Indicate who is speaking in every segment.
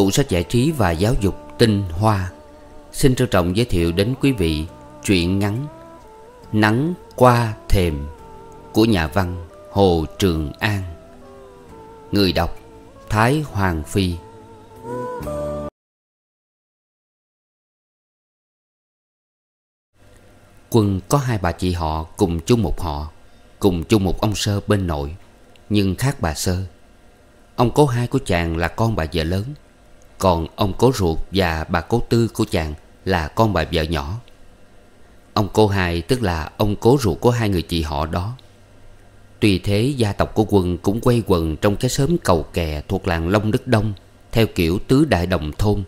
Speaker 1: tủ sách giải trí và giáo dục tinh hoa xin trân trọng giới thiệu đến quý vị truyện ngắn nắng qua thềm của nhà văn hồ trường an người đọc thái hoàng phi quân có hai bà chị họ cùng chung một họ cùng chung một ông sơ bên nội nhưng khác bà sơ ông cố hai của chàng là con bà vợ lớn còn ông cố ruột và bà cố tư của chàng Là con bà vợ nhỏ Ông cô hai tức là ông cố ruột của hai người chị họ đó Tuy thế gia tộc của quân cũng quay quần Trong cái xóm cầu kè thuộc làng Long Đức Đông Theo kiểu tứ đại đồng thôn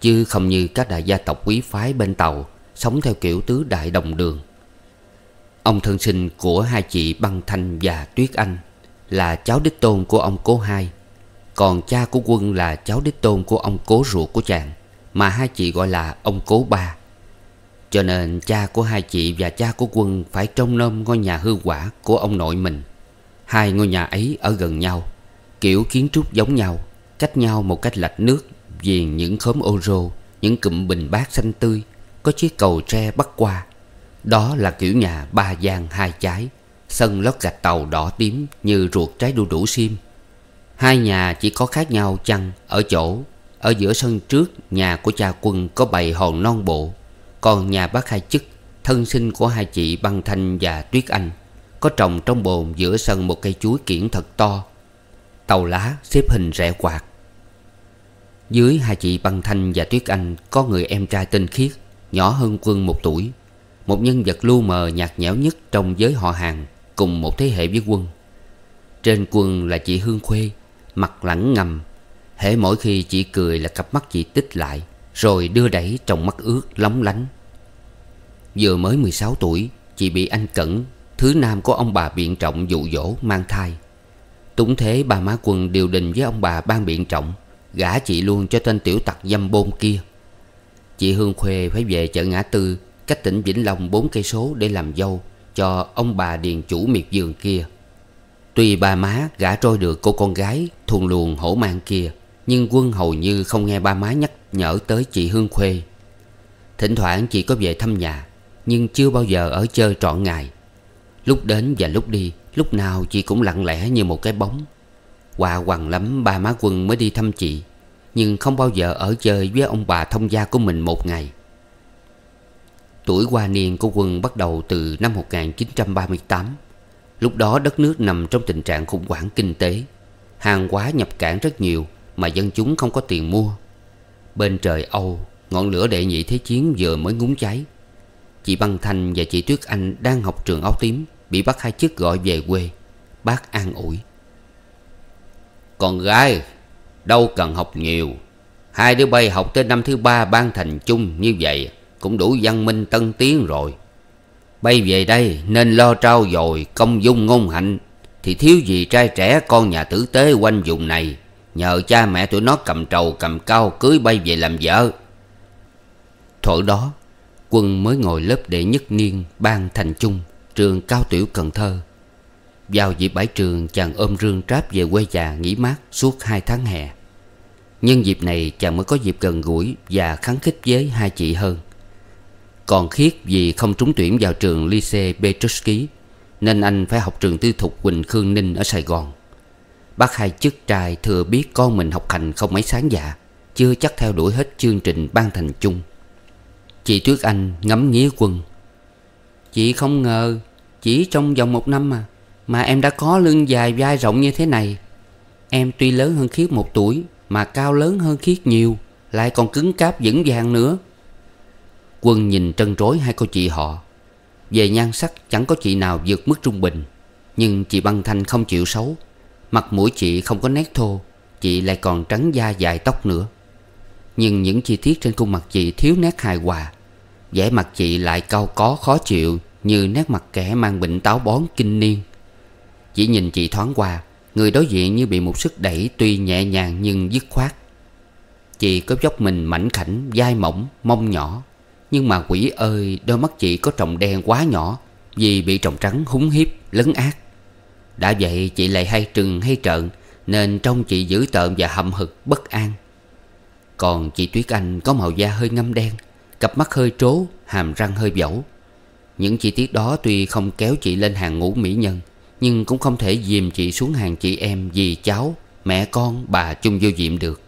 Speaker 1: Chứ không như các đại gia tộc quý phái bên Tàu Sống theo kiểu tứ đại đồng đường Ông thân sinh của hai chị Băng Thanh và Tuyết Anh Là cháu đích tôn của ông cố hai còn cha của Quân là cháu đích tôn của ông cố ruột của chàng Mà hai chị gọi là ông cố ba Cho nên cha của hai chị và cha của Quân Phải trông nom ngôi nhà hư quả của ông nội mình Hai ngôi nhà ấy ở gần nhau Kiểu kiến trúc giống nhau Cách nhau một cách lạch nước Vì những khóm ô rô Những cụm bình bát xanh tươi Có chiếc cầu tre bắc qua Đó là kiểu nhà ba gian hai trái Sân lót gạch tàu đỏ tím Như ruột trái đu đủ sim Hai nhà chỉ có khác nhau chăng ở chỗ Ở giữa sân trước nhà của cha quân có bày hòn non bộ Còn nhà bác hai chức Thân sinh của hai chị Băng Thanh và Tuyết Anh Có trồng trong bồn giữa sân một cây chuối kiển thật to Tàu lá xếp hình rẻ quạt Dưới hai chị Băng Thanh và Tuyết Anh Có người em trai tên Khiết Nhỏ hơn quân một tuổi Một nhân vật lưu mờ nhạt nhẽo nhất trong giới họ hàng Cùng một thế hệ với quân Trên quân là chị Hương Khuê mặt lẳng ngầm hễ mỗi khi chị cười là cặp mắt chị tích lại rồi đưa đẩy trong mắt ướt lóng lánh Vừa mới 16 tuổi Chị bị anh Cẩn Thứ nam của ông bà biện trọng dụ dỗ mang thai Túng thế bà má quần điều đình với ông bà ban biện trọng Gả chị luôn cho tên tiểu tặc dâm bôn kia Chị Hương Khuê phải về chợ ngã tư Cách tỉnh Vĩnh Long bốn cây số để làm dâu Cho ông bà điền chủ miệt vườn kia Tuy ba má gã trôi được cô con gái Thuần luồng hổ mang kia Nhưng quân hầu như không nghe ba má nhắc nhở tới chị Hương Khuê Thỉnh thoảng chị có về thăm nhà Nhưng chưa bao giờ ở chơi trọn ngày Lúc đến và lúc đi Lúc nào chị cũng lặng lẽ như một cái bóng Quà hoàng lắm ba má quân mới đi thăm chị Nhưng không bao giờ ở chơi với ông bà thông gia của mình một ngày Tuổi qua niên của quân bắt đầu từ năm 1938 Lúc đó đất nước nằm trong tình trạng khủng hoảng kinh tế Hàng hóa nhập cảng rất nhiều Mà dân chúng không có tiền mua Bên trời Âu Ngọn lửa đệ nhị thế chiến vừa mới ngúng cháy Chị Băng Thanh và chị Tuyết Anh Đang học trường áo tím Bị bác hai chức gọi về quê Bác an ủi Con gái Đâu cần học nhiều Hai đứa bay học tới năm thứ ba ban thành chung như vậy Cũng đủ văn minh tân tiến rồi Bay về đây nên lo trao dồi công dung ngôn hạnh Thì thiếu gì trai trẻ con nhà tử tế quanh vùng này Nhờ cha mẹ tụi nó cầm trầu cầm cao cưới bay về làm vợ Thuở đó quân mới ngồi lớp đệ nhất niên ban thành trung trường cao tiểu Cần Thơ vào dịp bãi trường chàng ôm rương tráp về quê già nghỉ mát suốt hai tháng hè Nhân dịp này chàng mới có dịp gần gũi và kháng khích với hai chị hơn còn Khiết vì không trúng tuyển vào trường Lycée Petruski Nên anh phải học trường tư thục Quỳnh Khương Ninh ở Sài Gòn Bác hai chức trai thừa biết con mình học hành không mấy sáng dạ Chưa chắc theo đuổi hết chương trình ban thành chung Chị Tuyết Anh ngắm nghía quân Chị không ngờ Chỉ trong vòng một năm mà Mà em đã có lưng dài vai rộng như thế này Em tuy lớn hơn Khiết một tuổi Mà cao lớn hơn Khiết nhiều Lại còn cứng cáp vững vàng nữa Quân nhìn trân trối hai cô chị họ Về nhan sắc chẳng có chị nào vượt mức trung bình Nhưng chị Băng Thanh không chịu xấu Mặt mũi chị không có nét thô Chị lại còn trắng da dài tóc nữa Nhưng những chi tiết trên khuôn mặt chị thiếu nét hài hòa vẻ mặt chị lại cao có khó chịu Như nét mặt kẻ mang bệnh táo bón kinh niên Chỉ nhìn chị thoáng qua Người đối diện như bị một sức đẩy Tuy nhẹ nhàng nhưng dứt khoát Chị có dốc mình mảnh khảnh dai mỏng, mông nhỏ nhưng mà quỷ ơi Đôi mắt chị có tròng đen quá nhỏ Vì bị tròng trắng húng hiếp lấn ác Đã vậy chị lại hay trừng hay trợn Nên trong chị dữ tợn và hậm hực bất an Còn chị Tuyết Anh có màu da hơi ngâm đen Cặp mắt hơi trố Hàm răng hơi dẫu Những chi tiết đó tuy không kéo chị lên hàng ngũ mỹ nhân Nhưng cũng không thể dìm chị xuống hàng chị em Vì cháu, mẹ con, bà chung vô diệm được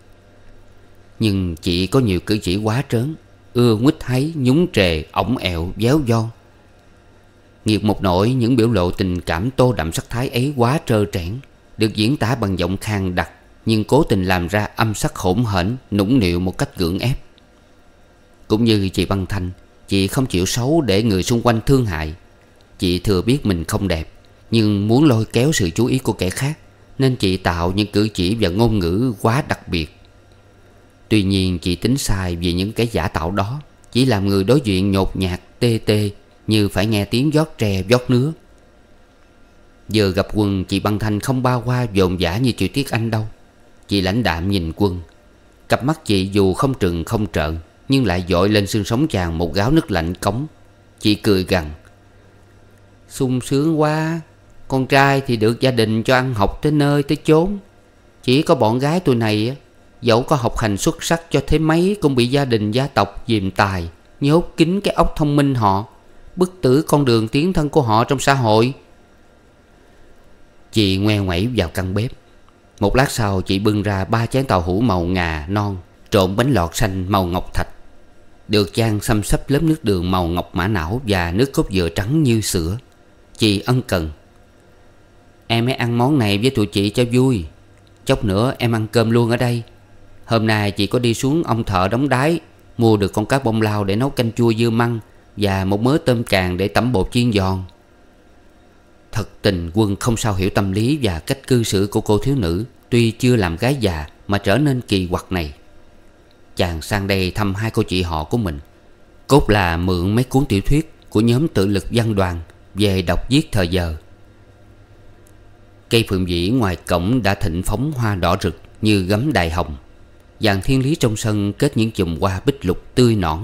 Speaker 1: nhưng chị có nhiều cử chỉ quá trớn ưa nguýt thấy nhúng trề ổng ẹo déo do nghiệt một nỗi những biểu lộ tình cảm tô đậm sắc thái ấy quá trơ trẽn được diễn tả bằng giọng khang đặc nhưng cố tình làm ra âm sắc hỗn hển nũng nịu một cách gượng ép cũng như chị băng thanh chị không chịu xấu để người xung quanh thương hại chị thừa biết mình không đẹp nhưng muốn lôi kéo sự chú ý của kẻ khác nên chị tạo những cử chỉ và ngôn ngữ quá đặc biệt Tuy nhiên chị tính sai vì những cái giả tạo đó Chỉ làm người đối diện nhột nhạt tê tê Như phải nghe tiếng giót tre giót nứa Giờ gặp quân chị băng thanh không bao qua dồn dã như chị Tiết Anh đâu Chị lãnh đạm nhìn quân Cặp mắt chị dù không trừng không trợn Nhưng lại dội lên xương sống chàng một gáo nước lạnh cống Chị cười gằn sung sướng quá Con trai thì được gia đình cho ăn học tới nơi tới chốn Chỉ có bọn gái tụi này Dẫu có học hành xuất sắc cho thế mấy Cũng bị gia đình gia tộc dìm tài Nhốt kín cái óc thông minh họ Bức tử con đường tiến thân của họ trong xã hội Chị ngoe ngoẩy vào căn bếp Một lát sau chị bưng ra ba chén tàu hũ màu ngà non Trộn bánh lọt xanh màu ngọc thạch Được trang xăm xấp lớp nước đường màu ngọc mã não Và nước cốt dừa trắng như sữa Chị ân cần Em hãy ăn món này với tụi chị cho vui Chốc nữa em ăn cơm luôn ở đây Hôm nay chị có đi xuống ông thợ đóng đáy Mua được con cá bông lao để nấu canh chua dưa măng Và một mớ tôm càng để tẩm bột chiên giòn Thật tình quân không sao hiểu tâm lý và cách cư xử của cô thiếu nữ Tuy chưa làm gái già mà trở nên kỳ quặc này Chàng sang đây thăm hai cô chị họ của mình Cốt là mượn mấy cuốn tiểu thuyết của nhóm tự lực văn đoàn Về đọc viết thời giờ Cây phượng dĩ ngoài cổng đã thịnh phóng hoa đỏ rực như gấm đài hồng Dàn thiên lý trong sân kết những chùm hoa bích lục tươi nõn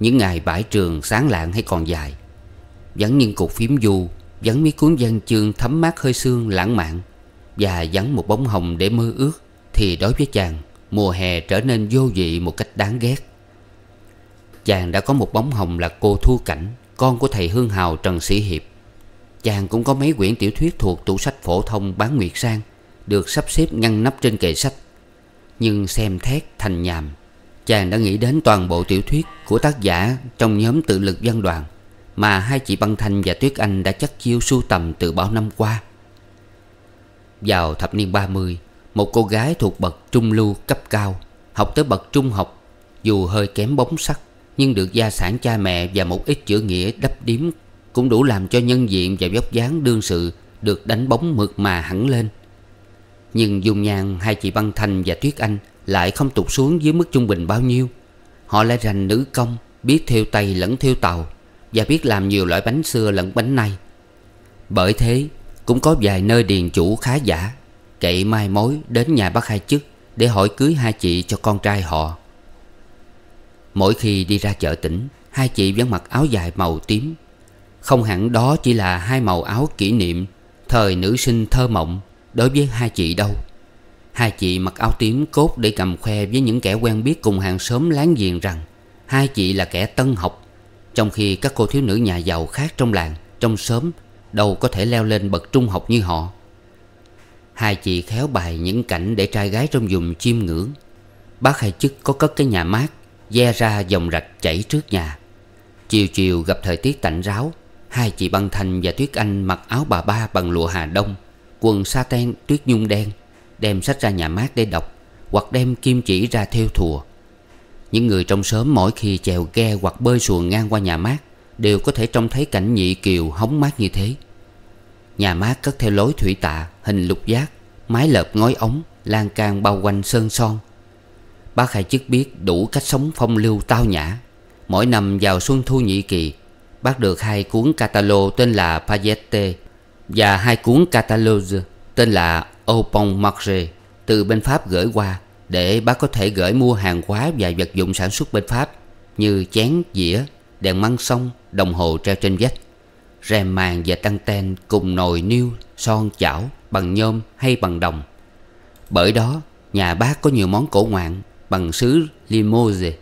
Speaker 1: Những ngày bãi trường sáng lạng hay còn dài vẫn những cục phím du vẫn miếng cuốn văn chương thấm mát hơi sương lãng mạn Và vắng một bóng hồng để mơ ước Thì đối với chàng Mùa hè trở nên vô vị một cách đáng ghét Chàng đã có một bóng hồng là cô Thu Cảnh Con của thầy Hương Hào Trần Sĩ Hiệp Chàng cũng có mấy quyển tiểu thuyết thuộc tủ sách phổ thông bán Nguyệt Sang Được sắp xếp ngăn nắp trên kệ sách nhưng xem thét thành nhàm Chàng đã nghĩ đến toàn bộ tiểu thuyết Của tác giả trong nhóm tự lực văn đoàn Mà hai chị Băng Thanh và Tuyết Anh Đã chắc chiêu sưu tầm từ bao năm qua Vào thập niên 30 Một cô gái thuộc bậc trung lưu cấp cao Học tới bậc trung học Dù hơi kém bóng sắc Nhưng được gia sản cha mẹ Và một ít chữ nghĩa đắp điếm Cũng đủ làm cho nhân diện và vóc dáng đương sự Được đánh bóng mượt mà hẳn lên nhưng dung nhan hai chị Băng Thanh và Tuyết Anh Lại không tụt xuống dưới mức trung bình bao nhiêu Họ lại rành nữ công Biết theo tay lẫn theo tàu Và biết làm nhiều loại bánh xưa lẫn bánh nay Bởi thế Cũng có vài nơi điền chủ khá giả Kệ mai mối đến nhà bác hai chức Để hỏi cưới hai chị cho con trai họ Mỗi khi đi ra chợ tỉnh Hai chị vẫn mặc áo dài màu tím Không hẳn đó chỉ là hai màu áo kỷ niệm Thời nữ sinh thơ mộng đối với hai chị đâu Hai chị mặc áo tím cốt để cầm khoe với những kẻ quen biết cùng hàng xóm láng giềng rằng Hai chị là kẻ tân học Trong khi các cô thiếu nữ nhà giàu khác trong làng, trong xóm Đâu có thể leo lên bậc trung học như họ Hai chị khéo bài những cảnh để trai gái trong vùng chiêm ngưỡng Bác hai chức có cất cái nhà mát Ve ra dòng rạch chảy trước nhà Chiều chiều gặp thời tiết tạnh ráo Hai chị Băng Thành và Tuyết Anh mặc áo bà ba bằng lụa Hà Đông quần sa ten tuyết nhung đen đem sách ra nhà mát để đọc hoặc đem kim chỉ ra theo thùa những người trong xóm mỗi khi chèo ghe hoặc bơi xuồng ngang qua nhà mát đều có thể trông thấy cảnh nhị kiều hóng mát như thế nhà mát cất theo lối thủy tạ hình lục giác mái lợp ngói ống lan can bao quanh sơn son bác khai chức biết đủ cách sống phong lưu tao nhã mỗi năm vào xuân thu nhị kỳ bác được hai cuốn catalog tên là Pagette và hai cuốn catalogue tên là Opon Marché từ bên Pháp gửi qua để bác có thể gửi mua hàng hóa và vật dụng sản xuất bên Pháp như chén, dĩa, đèn măng sông, đồng hồ treo trên vách, rèm màng và tăng ten cùng nồi niêu, son, chảo bằng nhôm hay bằng đồng. Bởi đó, nhà bác có nhiều món cổ ngoạn bằng sứ limoges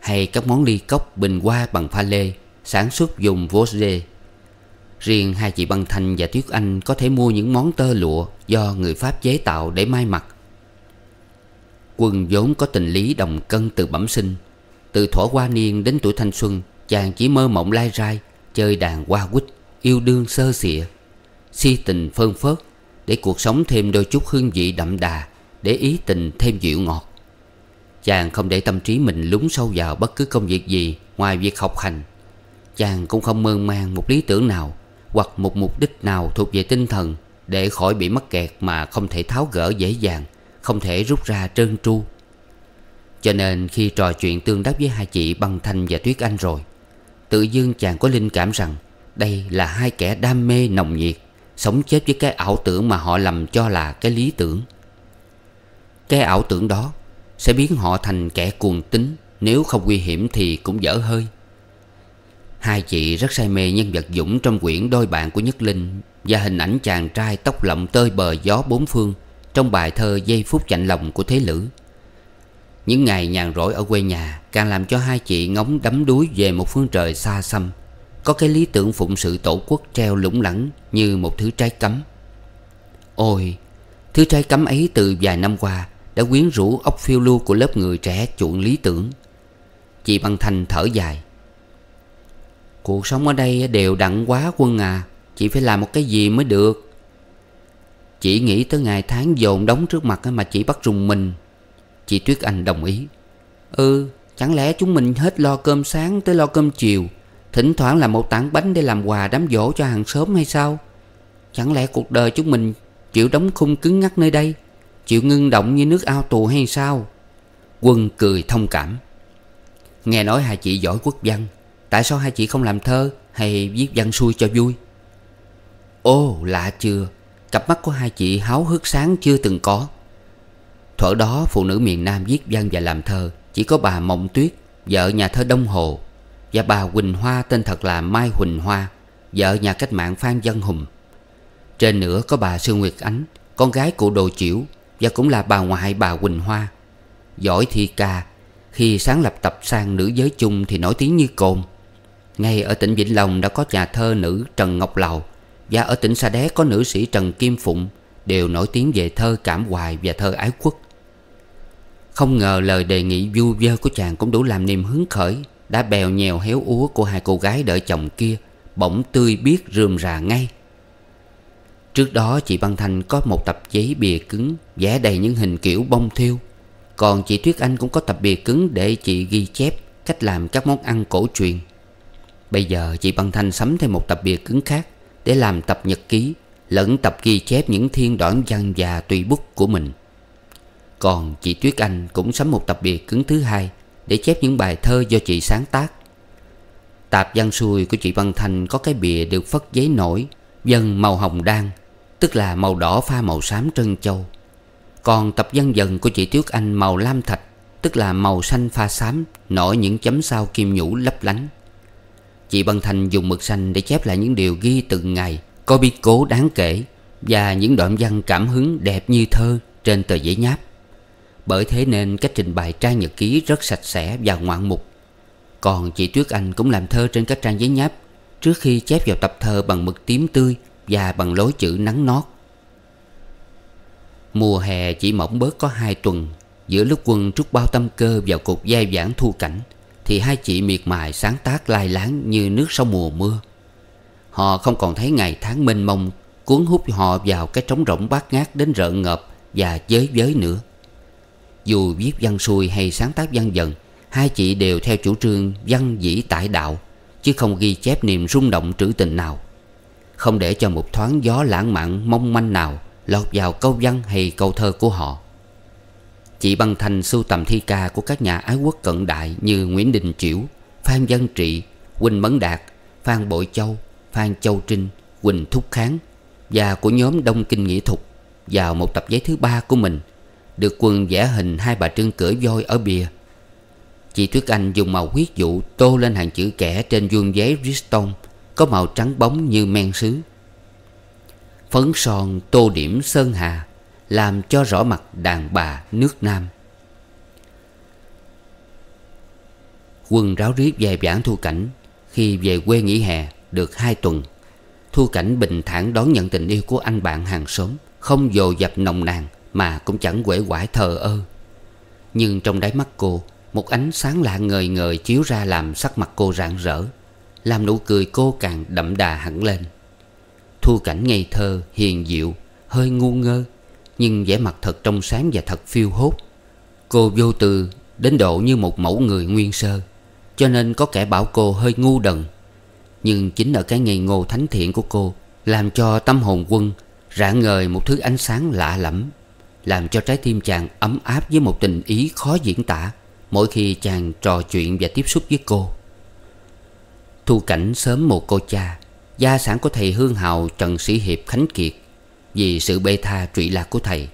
Speaker 1: hay các món ly cốc bình hoa bằng pha lê sản xuất dùng Vosges Riêng hai chị Băng Thanh và Tuyết Anh có thể mua những món tơ lụa do người Pháp chế tạo để may mặc. Quân vốn có tình lý đồng cân từ bẩm sinh. Từ thuở qua niên đến tuổi thanh xuân, chàng chỉ mơ mộng lai rai, chơi đàn qua quýt, yêu đương sơ xịa, si tình phơn phớt để cuộc sống thêm đôi chút hương vị đậm đà, để ý tình thêm dịu ngọt. Chàng không để tâm trí mình lún sâu vào bất cứ công việc gì ngoài việc học hành. Chàng cũng không mơ man một lý tưởng nào hoặc một mục đích nào thuộc về tinh thần để khỏi bị mắc kẹt mà không thể tháo gỡ dễ dàng, không thể rút ra trơn tru. Cho nên khi trò chuyện tương đáp với hai chị Băng Thanh và Tuyết Anh rồi, tự dưng chàng có linh cảm rằng đây là hai kẻ đam mê nồng nhiệt, sống chết với cái ảo tưởng mà họ lầm cho là cái lý tưởng. Cái ảo tưởng đó sẽ biến họ thành kẻ cuồng tín nếu không nguy hiểm thì cũng dở hơi Hai chị rất say mê nhân vật Dũng trong quyển Đôi bạn của Nhất Linh Và hình ảnh chàng trai tóc lộng tơi bờ gió bốn phương Trong bài thơ Giây phút chạnh lòng của Thế Lữ Những ngày nhàn rỗi ở quê nhà Càng làm cho hai chị ngóng đắm đuối về một phương trời xa xăm Có cái lý tưởng phụng sự tổ quốc treo lủng lẳng như một thứ trái cấm Ôi, thứ trái cấm ấy từ vài năm qua Đã quyến rũ ốc phiêu lưu của lớp người trẻ chuộng lý tưởng Chị Băng Thanh thở dài Cuộc sống ở đây đều đặn quá quân à Chị phải làm một cái gì mới được Chị nghĩ tới ngày tháng dồn đóng trước mặt mà chị bắt rùng mình Chị Tuyết Anh đồng ý Ừ chẳng lẽ chúng mình hết lo cơm sáng tới lo cơm chiều Thỉnh thoảng làm một tảng bánh để làm quà đám dỗ cho hàng xóm hay sao Chẳng lẽ cuộc đời chúng mình chịu đóng khung cứng ngắc nơi đây Chịu ngưng động như nước ao tù hay sao Quân cười thông cảm Nghe nói hai chị giỏi quốc văn Tại sao hai chị không làm thơ Hay viết văn xuôi cho vui Ô lạ chưa Cặp mắt của hai chị háo hức sáng chưa từng có Thuở đó phụ nữ miền Nam viết văn và làm thơ Chỉ có bà Mộng Tuyết Vợ nhà thơ Đông Hồ Và bà Huỳnh Hoa tên thật là Mai Huỳnh Hoa Vợ nhà cách mạng Phan Văn Hùng Trên nữa có bà Sư Nguyệt Ánh Con gái cụ Đồ Chiểu Và cũng là bà ngoại bà Huỳnh Hoa Giỏi thi ca Khi sáng lập tập sang nữ giới chung Thì nổi tiếng như cồn ngay ở tỉnh Vĩnh Long đã có nhà thơ nữ Trần Ngọc Lầu Và ở tỉnh Sa Đéc có nữ sĩ Trần Kim Phụng Đều nổi tiếng về thơ cảm hoài và thơ ái quốc Không ngờ lời đề nghị du dơ của chàng cũng đủ làm niềm hứng khởi Đã bèo nhèo héo úa của hai cô gái đợi chồng kia Bỗng tươi biết rườm rà ngay Trước đó chị Băng Thanh có một tập giấy bìa cứng vẽ đầy những hình kiểu bông thiêu Còn chị Tuyết Anh cũng có tập bìa cứng để chị ghi chép cách làm các món ăn cổ truyền Bây giờ chị Băng Thanh sắm thêm một tập bìa cứng khác Để làm tập nhật ký Lẫn tập ghi chép những thiên đoạn văn và tùy bút của mình Còn chị Tuyết Anh cũng sắm một tập bìa cứng thứ hai Để chép những bài thơ do chị sáng tác Tạp văn xuôi của chị Văn Thanh có cái bìa được phất giấy nổi dần màu hồng đan Tức là màu đỏ pha màu xám trân châu Còn tập văn dần của chị Tuyết Anh màu lam thạch Tức là màu xanh pha xám Nổi những chấm sao kim nhũ lấp lánh Chị Bân Thành dùng mực xanh để chép lại những điều ghi từng ngày Có biết cố đáng kể Và những đoạn văn cảm hứng đẹp như thơ trên tờ giấy nháp Bởi thế nên cách trình bày trang nhật ký rất sạch sẽ và ngoạn mục Còn chị Tuyết Anh cũng làm thơ trên các trang giấy nháp Trước khi chép vào tập thơ bằng mực tím tươi Và bằng lối chữ nắng nót Mùa hè chỉ mỏng bớt có hai tuần Giữa lúc quân trút bao tâm cơ vào cuộc giai giảng thu cảnh thì hai chị miệt mài sáng tác lai láng như nước sau mùa mưa Họ không còn thấy ngày tháng mênh mông Cuốn hút họ vào cái trống rỗng bát ngát đến rợn ngợp và giới giới nữa Dù viết văn xuôi hay sáng tác văn dần Hai chị đều theo chủ trương văn dĩ tải đạo Chứ không ghi chép niềm rung động trữ tình nào Không để cho một thoáng gió lãng mạn mong manh nào Lọt vào câu văn hay câu thơ của họ Chị băng thành sưu tầm thi ca của các nhà ái quốc cận đại như Nguyễn Đình Chiểu, Phan Văn Trị, huỳnh Mẫn Đạt, Phan Bội Châu, Phan Châu Trinh, huỳnh Thúc Kháng và của nhóm Đông Kinh Nghĩa Thục vào một tập giấy thứ ba của mình được quần vẽ hình hai bà Trưng cưỡi voi ở bìa. Chị Tuyết Anh dùng màu huyết dụ tô lên hàng chữ kẻ trên vuông giấy Bristol có màu trắng bóng như men sứ. Phấn son tô điểm sơn hà làm cho rõ mặt đàn bà nước Nam Quân ráo riết về vãn thu cảnh Khi về quê nghỉ hè được hai tuần Thu cảnh bình thản đón nhận tình yêu của anh bạn hàng xóm Không dồ dập nồng nàn Mà cũng chẳng quể quải thờ ơ Nhưng trong đáy mắt cô Một ánh sáng lạ ngời ngời chiếu ra làm sắc mặt cô rạng rỡ Làm nụ cười cô càng đậm đà hẳn lên Thu cảnh ngây thơ, hiền diệu Hơi ngu ngơ nhưng vẻ mặt thật trong sáng và thật phiêu hốt Cô vô tư đến độ như một mẫu người nguyên sơ Cho nên có kẻ bảo cô hơi ngu đần Nhưng chính ở cái ngây ngô thánh thiện của cô Làm cho tâm hồn quân rạng ngời một thứ ánh sáng lạ lẫm Làm cho trái tim chàng ấm áp với một tình ý khó diễn tả Mỗi khi chàng trò chuyện và tiếp xúc với cô Thu cảnh sớm một cô cha Gia sản của thầy Hương Hào Trần Sĩ Hiệp Khánh Kiệt vì sự bê tha trụy lạc của thầy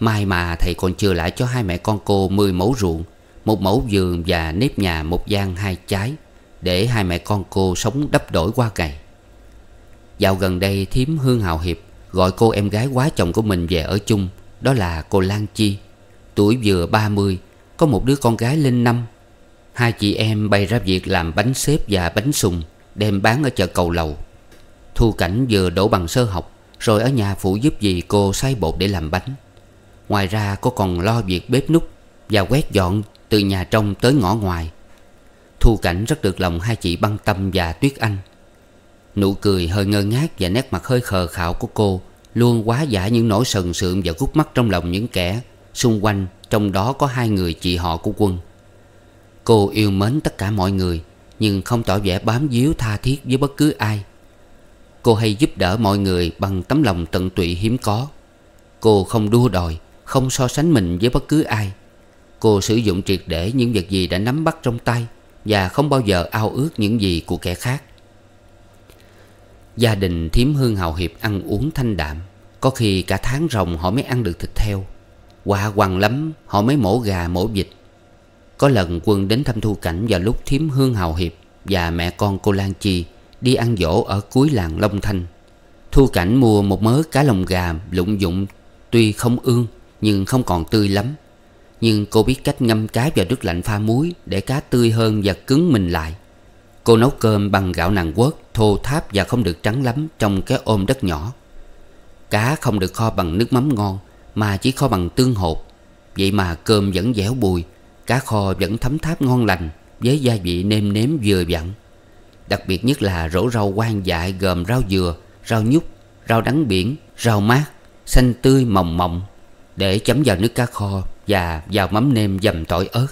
Speaker 1: Mai mà thầy còn chưa lại cho hai mẹ con cô 10 mẫu ruộng Một mẫu giường và nếp nhà một gian hai trái Để hai mẹ con cô sống đắp đổi qua ngày Dạo gần đây thím Hương Hào Hiệp Gọi cô em gái quá chồng của mình về ở chung Đó là cô Lan Chi Tuổi vừa 30 Có một đứa con gái lên năm Hai chị em bày ra việc làm bánh xếp và bánh sùng Đem bán ở chợ cầu lầu Thu Cảnh vừa đổ bằng sơ học rồi ở nhà phụ giúp dì cô xay bột để làm bánh Ngoài ra cô còn lo việc bếp nút Và quét dọn từ nhà trong tới ngõ ngoài Thu cảnh rất được lòng hai chị băng tâm và tuyết anh Nụ cười hơi ngơ ngác và nét mặt hơi khờ khạo của cô Luôn quá giả những nỗi sần sượng và gút mắt trong lòng những kẻ Xung quanh trong đó có hai người chị họ của quân Cô yêu mến tất cả mọi người Nhưng không tỏ vẻ bám víu tha thiết với bất cứ ai Cô hay giúp đỡ mọi người bằng tấm lòng tận tụy hiếm có Cô không đua đòi Không so sánh mình với bất cứ ai Cô sử dụng triệt để những vật gì đã nắm bắt trong tay Và không bao giờ ao ước những gì của kẻ khác Gia đình thiếm hương hào hiệp ăn uống thanh đạm Có khi cả tháng rồng họ mới ăn được thịt heo Quả quằn lắm họ mới mổ gà mổ vịt Có lần quân đến thăm thu cảnh vào lúc thiếm hương hào hiệp Và mẹ con cô Lan Chi Đi ăn dỗ ở cuối làng Long Thanh Thu Cảnh mua một mớ cá lồng gà lụng dụng Tuy không ương nhưng không còn tươi lắm Nhưng cô biết cách ngâm cá vào nước lạnh pha muối Để cá tươi hơn và cứng mình lại Cô nấu cơm bằng gạo nàng quốc Thô tháp và không được trắng lắm Trong cái ôm đất nhỏ Cá không được kho bằng nước mắm ngon Mà chỉ kho bằng tương hột Vậy mà cơm vẫn dẻo bùi Cá kho vẫn thấm tháp ngon lành Với gia vị nêm nếm vừa vặn Đặc biệt nhất là rổ rau quang dại gồm rau dừa, rau nhút, rau đắng biển, rau mát, xanh tươi mồng mộng để chấm vào nước cá kho và vào mắm nêm dầm tỏi ớt.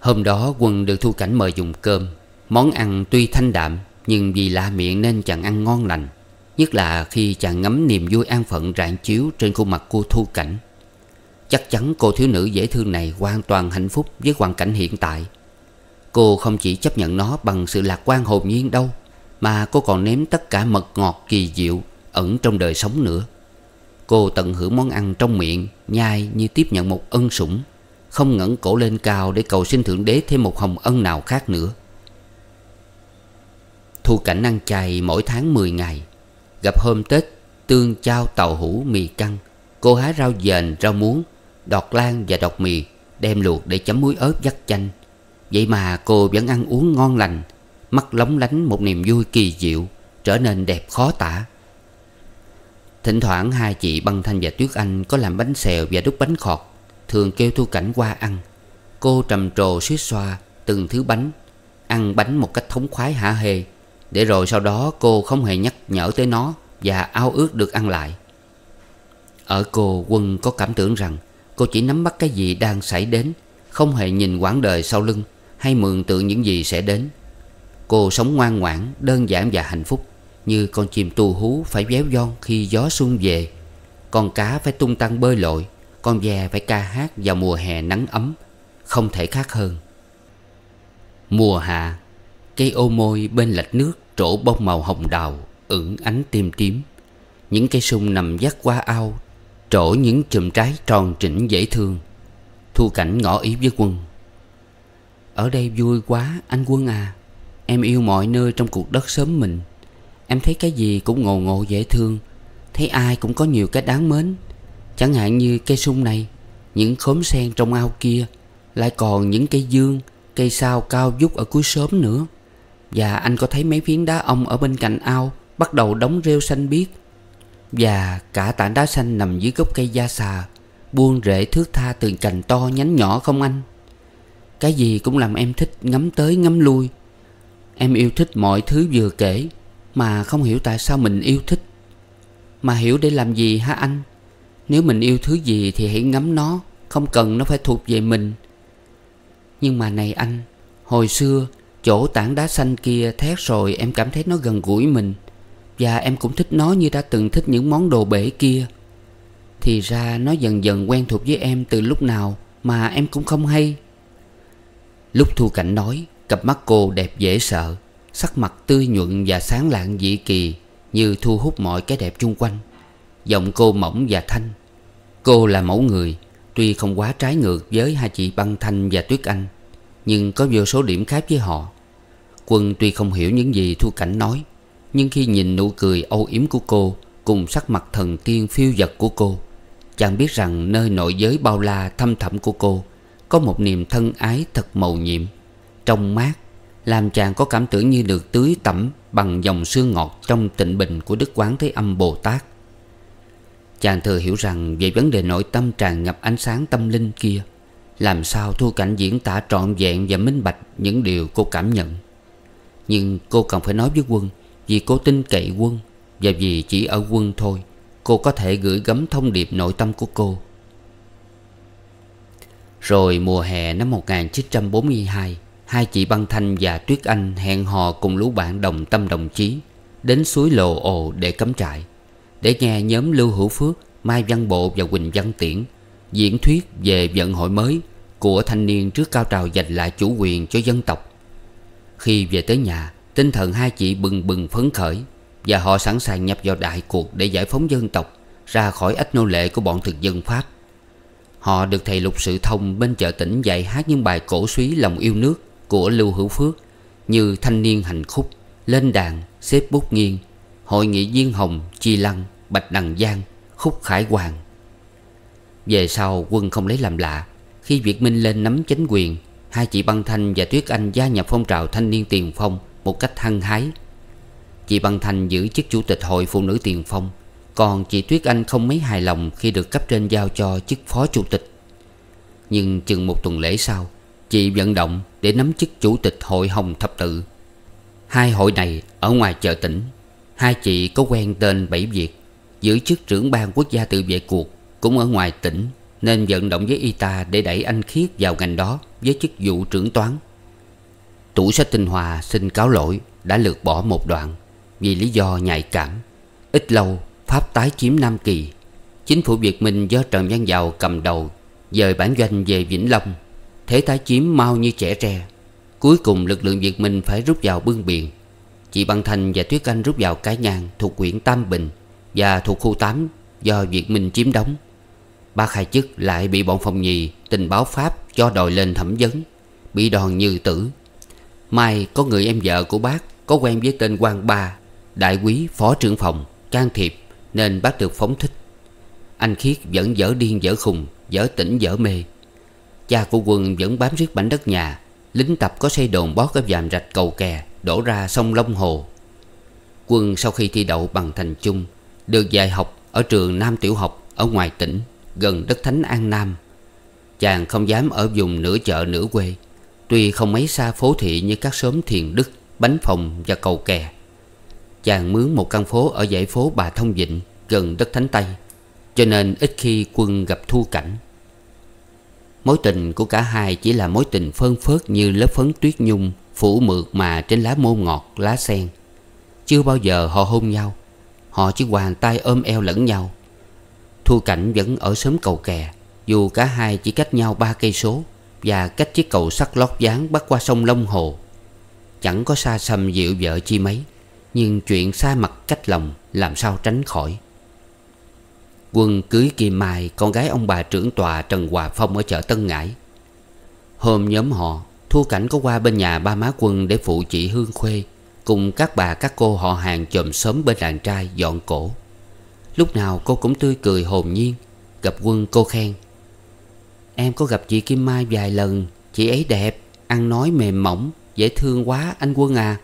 Speaker 1: Hôm đó quân được Thu Cảnh mời dùng cơm. Món ăn tuy thanh đạm nhưng vì lạ miệng nên chàng ăn ngon lành. Nhất là khi chàng ngắm niềm vui an phận rạng chiếu trên khuôn mặt cô Thu Cảnh. Chắc chắn cô thiếu nữ dễ thương này hoàn toàn hạnh phúc với hoàn cảnh hiện tại Cô không chỉ chấp nhận nó bằng sự lạc quan hồn nhiên đâu Mà cô còn nếm tất cả mật ngọt kỳ diệu Ẩn trong đời sống nữa Cô tận hưởng món ăn trong miệng Nhai như tiếp nhận một ân sủng Không ngẩng cổ lên cao để cầu xin Thượng Đế thêm một hồng ân nào khác nữa Thu cảnh ăn chay mỗi tháng 10 ngày Gặp hôm Tết Tương chao tàu hũ mì căng Cô hái rau dền, rau muống Đọt lan và đọt mì Đem luộc để chấm muối ớt dắt chanh Vậy mà cô vẫn ăn uống ngon lành Mắt lóng lánh một niềm vui kỳ diệu Trở nên đẹp khó tả Thỉnh thoảng hai chị Băng Thanh và Tuyết Anh Có làm bánh xèo và đúc bánh khọt Thường kêu Thu Cảnh qua ăn Cô trầm trồ suýt xoa từng thứ bánh Ăn bánh một cách thống khoái hả hê Để rồi sau đó cô không hề nhắc nhở tới nó Và ao ước được ăn lại Ở cô Quân có cảm tưởng rằng Cô chỉ nắm bắt cái gì đang xảy đến Không hề nhìn quãng đời sau lưng hay mường tượng những gì sẽ đến Cô sống ngoan ngoãn, đơn giản và hạnh phúc Như con chim tu hú phải véo von khi gió xuân về Con cá phải tung tăng bơi lội Con ve phải ca hát vào mùa hè nắng ấm Không thể khác hơn Mùa hạ Cây ô môi bên lạch nước trổ bông màu hồng đào ửng ánh tím tím Những cây sung nằm dắt qua ao Trổ những chùm trái tròn trĩnh dễ thương Thu cảnh ngõ ý với quân ở đây vui quá anh Quân à Em yêu mọi nơi trong cuộc đất sớm mình Em thấy cái gì cũng ngộ ngộ dễ thương Thấy ai cũng có nhiều cái đáng mến Chẳng hạn như cây sung này Những khóm sen trong ao kia Lại còn những cây dương Cây sao cao vút ở cuối sớm nữa Và anh có thấy mấy phiến đá ong ở bên cạnh ao Bắt đầu đóng rêu xanh biếc Và cả tảng đá xanh nằm dưới gốc cây da xà Buông rễ thước tha từ cành to nhánh nhỏ không anh cái gì cũng làm em thích ngắm tới ngắm lui Em yêu thích mọi thứ vừa kể Mà không hiểu tại sao mình yêu thích Mà hiểu để làm gì hả anh Nếu mình yêu thứ gì thì hãy ngắm nó Không cần nó phải thuộc về mình Nhưng mà này anh Hồi xưa Chỗ tảng đá xanh kia thét rồi em cảm thấy nó gần gũi mình Và em cũng thích nó như đã từng thích những món đồ bể kia Thì ra nó dần dần quen thuộc với em từ lúc nào mà em cũng không hay Lúc Thu Cảnh nói Cặp mắt cô đẹp dễ sợ Sắc mặt tươi nhuận và sáng lạng dị kỳ Như thu hút mọi cái đẹp chung quanh Giọng cô mỏng và thanh Cô là mẫu người Tuy không quá trái ngược với hai chị Băng Thanh và Tuyết Anh Nhưng có vô số điểm khác với họ Quân tuy không hiểu những gì Thu Cảnh nói Nhưng khi nhìn nụ cười âu yếm của cô Cùng sắc mặt thần tiên phiêu dật của cô Chàng biết rằng nơi nội giới bao la thâm thẳm của cô có một niềm thân ái thật màu nhiệm Trong mát Làm chàng có cảm tưởng như được tưới tẩm Bằng dòng sương ngọt trong tịnh bình Của Đức Quán Thế Âm Bồ Tát Chàng thừa hiểu rằng Về vấn đề nội tâm tràn ngập ánh sáng tâm linh kia Làm sao Thu Cảnh diễn tả trọn vẹn Và minh bạch những điều cô cảm nhận Nhưng cô cần phải nói với quân Vì cô tin cậy quân Và vì chỉ ở quân thôi Cô có thể gửi gắm thông điệp nội tâm của cô rồi mùa hè năm 1942 Hai chị Băng Thanh và Tuyết Anh hẹn hò cùng lũ bạn đồng tâm đồng chí Đến suối Lồ Ồ để cắm trại Để nghe nhóm Lưu Hữu Phước, Mai Văn Bộ và Quỳnh Văn Tiễn Diễn thuyết về vận hội mới của thanh niên trước cao trào giành lại chủ quyền cho dân tộc Khi về tới nhà, tinh thần hai chị bừng bừng phấn khởi Và họ sẵn sàng nhập vào đại cuộc để giải phóng dân tộc Ra khỏi ách nô lệ của bọn thực dân Pháp Họ được thầy Lục Sự Thông bên chợ tỉnh dạy hát những bài cổ suý lòng yêu nước của Lưu Hữu Phước như Thanh niên hành khúc, Lên đàn, Xếp bút nghiêng, Hội nghị viên hồng, Chi lăng, Bạch đằng giang, Khúc khải hoàng. Về sau quân không lấy làm lạ Khi Việt Minh lên nắm chính quyền Hai chị Băng Thanh và Tuyết Anh gia nhập phong trào thanh niên tiền phong Một cách hăng hái Chị Băng Thanh giữ chức chủ tịch hội phụ nữ tiền phong còn chị Tuyết Anh không mấy hài lòng khi được cấp trên giao cho chức phó chủ tịch Nhưng chừng một tuần lễ sau Chị vận động để nắm chức chủ tịch hội Hồng Thập Tự Hai hội này ở ngoài chợ tỉnh Hai chị có quen tên Bảy Việt Giữ chức trưởng ban quốc gia tự vệ cuộc Cũng ở ngoài tỉnh Nên vận động với y ta để đẩy anh Khiết vào ngành đó Với chức vụ trưởng toán Tủ sách tinh hòa xin cáo lỗi Đã lược bỏ một đoạn Vì lý do nhạy cảm Ít lâu Pháp tái chiếm Nam Kỳ Chính phủ Việt Minh do Trần Văn Dầu cầm đầu dời bản doanh về Vĩnh Long Thế tái chiếm mau như trẻ tre Cuối cùng lực lượng Việt Minh phải rút vào bưng biển Chị Băng Thành và Tuyết Anh rút vào Cái Nhang thuộc huyện Tam Bình Và thuộc khu 8 do Việt Minh chiếm đóng ba Khai Chức lại bị bọn phòng nhì tình báo Pháp cho đòi lên thẩm vấn Bị đòn như tử Mai có người em vợ của bác có quen với tên Quang Ba Đại quý phó trưởng phòng can thiệp nên bác được phóng thích Anh Khiết vẫn dở điên dở khùng Dở tỉnh dở mê Cha của quân vẫn bám riết mảnh đất nhà Lính tập có xây đồn bót ở vàm rạch cầu kè Đổ ra sông Long Hồ Quân sau khi thi đậu bằng thành chung Được dạy học ở trường Nam Tiểu học Ở ngoài tỉnh Gần đất thánh An Nam Chàng không dám ở vùng nửa chợ nửa quê Tuy không mấy xa phố thị như các xóm Thiền Đức, Bánh Phòng và Cầu Kè Chàng mướn một căn phố ở dãy phố Bà Thông Vịnh gần đất Thánh Tây Cho nên ít khi quân gặp thu cảnh Mối tình của cả hai chỉ là mối tình phơn phớt như lớp phấn tuyết nhung Phủ mượt mà trên lá môn ngọt, lá sen Chưa bao giờ họ hôn nhau Họ chỉ hoàn tay ôm eo lẫn nhau Thu cảnh vẫn ở sớm cầu kè Dù cả hai chỉ cách nhau ba cây số Và cách chiếc cầu sắt lót dáng bắt qua sông Long Hồ Chẳng có xa xăm dịu vợ chi mấy nhưng chuyện xa mặt cách lòng Làm sao tránh khỏi Quân cưới Kim Mai Con gái ông bà trưởng tòa Trần Hòa Phong Ở chợ Tân Ngãi Hôm nhóm họ Thu Cảnh có qua bên nhà ba má quân Để phụ chị Hương Khuê Cùng các bà các cô họ hàng chồm sớm bên làng trai dọn cổ Lúc nào cô cũng tươi cười hồn nhiên Gặp quân cô khen Em có gặp chị Kim Mai vài lần Chị ấy đẹp, ăn nói mềm mỏng Dễ thương quá anh quân à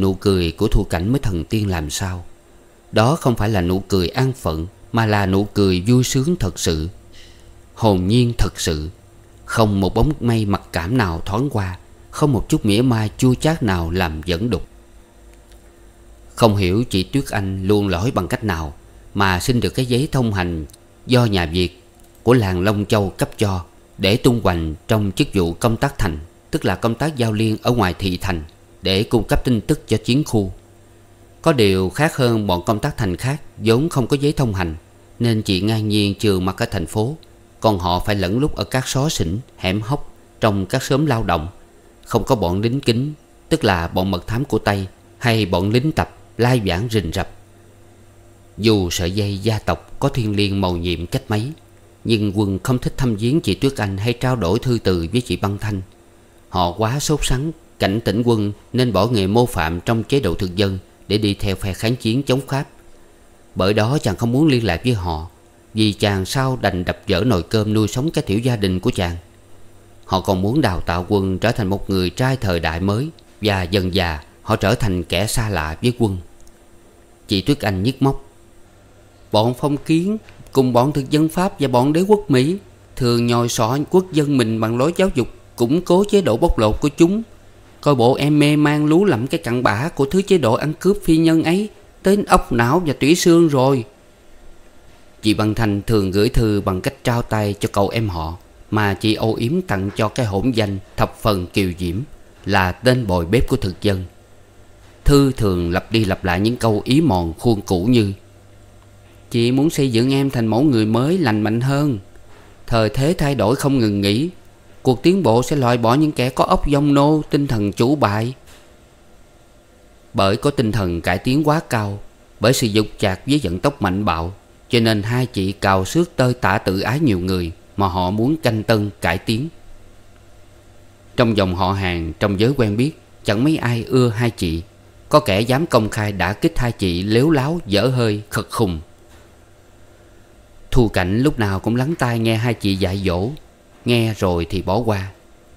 Speaker 1: Nụ cười của Thu Cảnh mới thần tiên làm sao Đó không phải là nụ cười an phận Mà là nụ cười vui sướng thật sự Hồn nhiên thật sự Không một bóng mây mặc cảm nào thoáng qua Không một chút mỉa mai chua chát nào làm dẫn đục Không hiểu chị Tuyết Anh luôn lỗi bằng cách nào Mà xin được cái giấy thông hành Do nhà Việt của làng Long Châu cấp cho Để tung hoành trong chức vụ công tác thành Tức là công tác giao liên ở ngoài thị thành để cung cấp tin tức cho chiến khu. Có điều khác hơn bọn công tác thành khác vốn không có giấy thông hành nên chỉ ngang nhiên trừ mặt ở thành phố. Còn họ phải lẫn lúc ở các xó xỉnh, hẻm hốc trong các xóm lao động. Không có bọn lính kính, tức là bọn mật thám của Tây hay bọn lính tập lai vãng rình rập. Dù sợi dây gia tộc có thiên liêng màu nhiệm cách mấy Nhưng quân không thích thăm viếng chị Tuyết Anh hay trao đổi thư từ với chị Băng Thanh Họ quá sốt sắng Cảnh tỉnh quân nên bỏ nghề mô phạm trong chế độ thực dân Để đi theo phe kháng chiến chống Pháp Bởi đó chàng không muốn liên lạc với họ Vì chàng sao đành đập dở nồi cơm nuôi sống cái tiểu gia đình của chàng Họ còn muốn đào tạo quân trở thành một người trai thời đại mới Và dần già họ trở thành kẻ xa lạ với quân Chị Tuyết Anh nhức móc Bọn phong kiến cùng bọn thực dân Pháp và bọn đế quốc Mỹ Thường nhồi sọ quốc dân mình bằng lối giáo dục Củng cố chế độ bóc lột của chúng Coi bộ em mê man lú lẫm cái cặn bã của thứ chế độ ăn cướp phi nhân ấy đến ốc não và tủy xương rồi Chị Bằng Thành thường gửi thư bằng cách trao tay cho cậu em họ Mà chị âu yếm tặng cho cái hỗn danh thập phần kiều diễm Là tên bồi bếp của thực dân Thư thường lặp đi lặp lại những câu ý mòn khuôn cũ như Chị muốn xây dựng em thành mẫu người mới lành mạnh hơn Thời thế thay đổi không ngừng nghỉ cuộc tiến bộ sẽ loại bỏ những kẻ có óc dông nô tinh thần chủ bại bởi có tinh thần cải tiến quá cao bởi sự dục chạc với vận tốc mạnh bạo cho nên hai chị cào xước tơi tả tự ái nhiều người mà họ muốn canh tân cải tiến trong dòng họ hàng trong giới quen biết chẳng mấy ai ưa hai chị có kẻ dám công khai đã kích hai chị lếu láo dở hơi khật khùng thu cảnh lúc nào cũng lắng tai nghe hai chị dạy dỗ Nghe rồi thì bỏ qua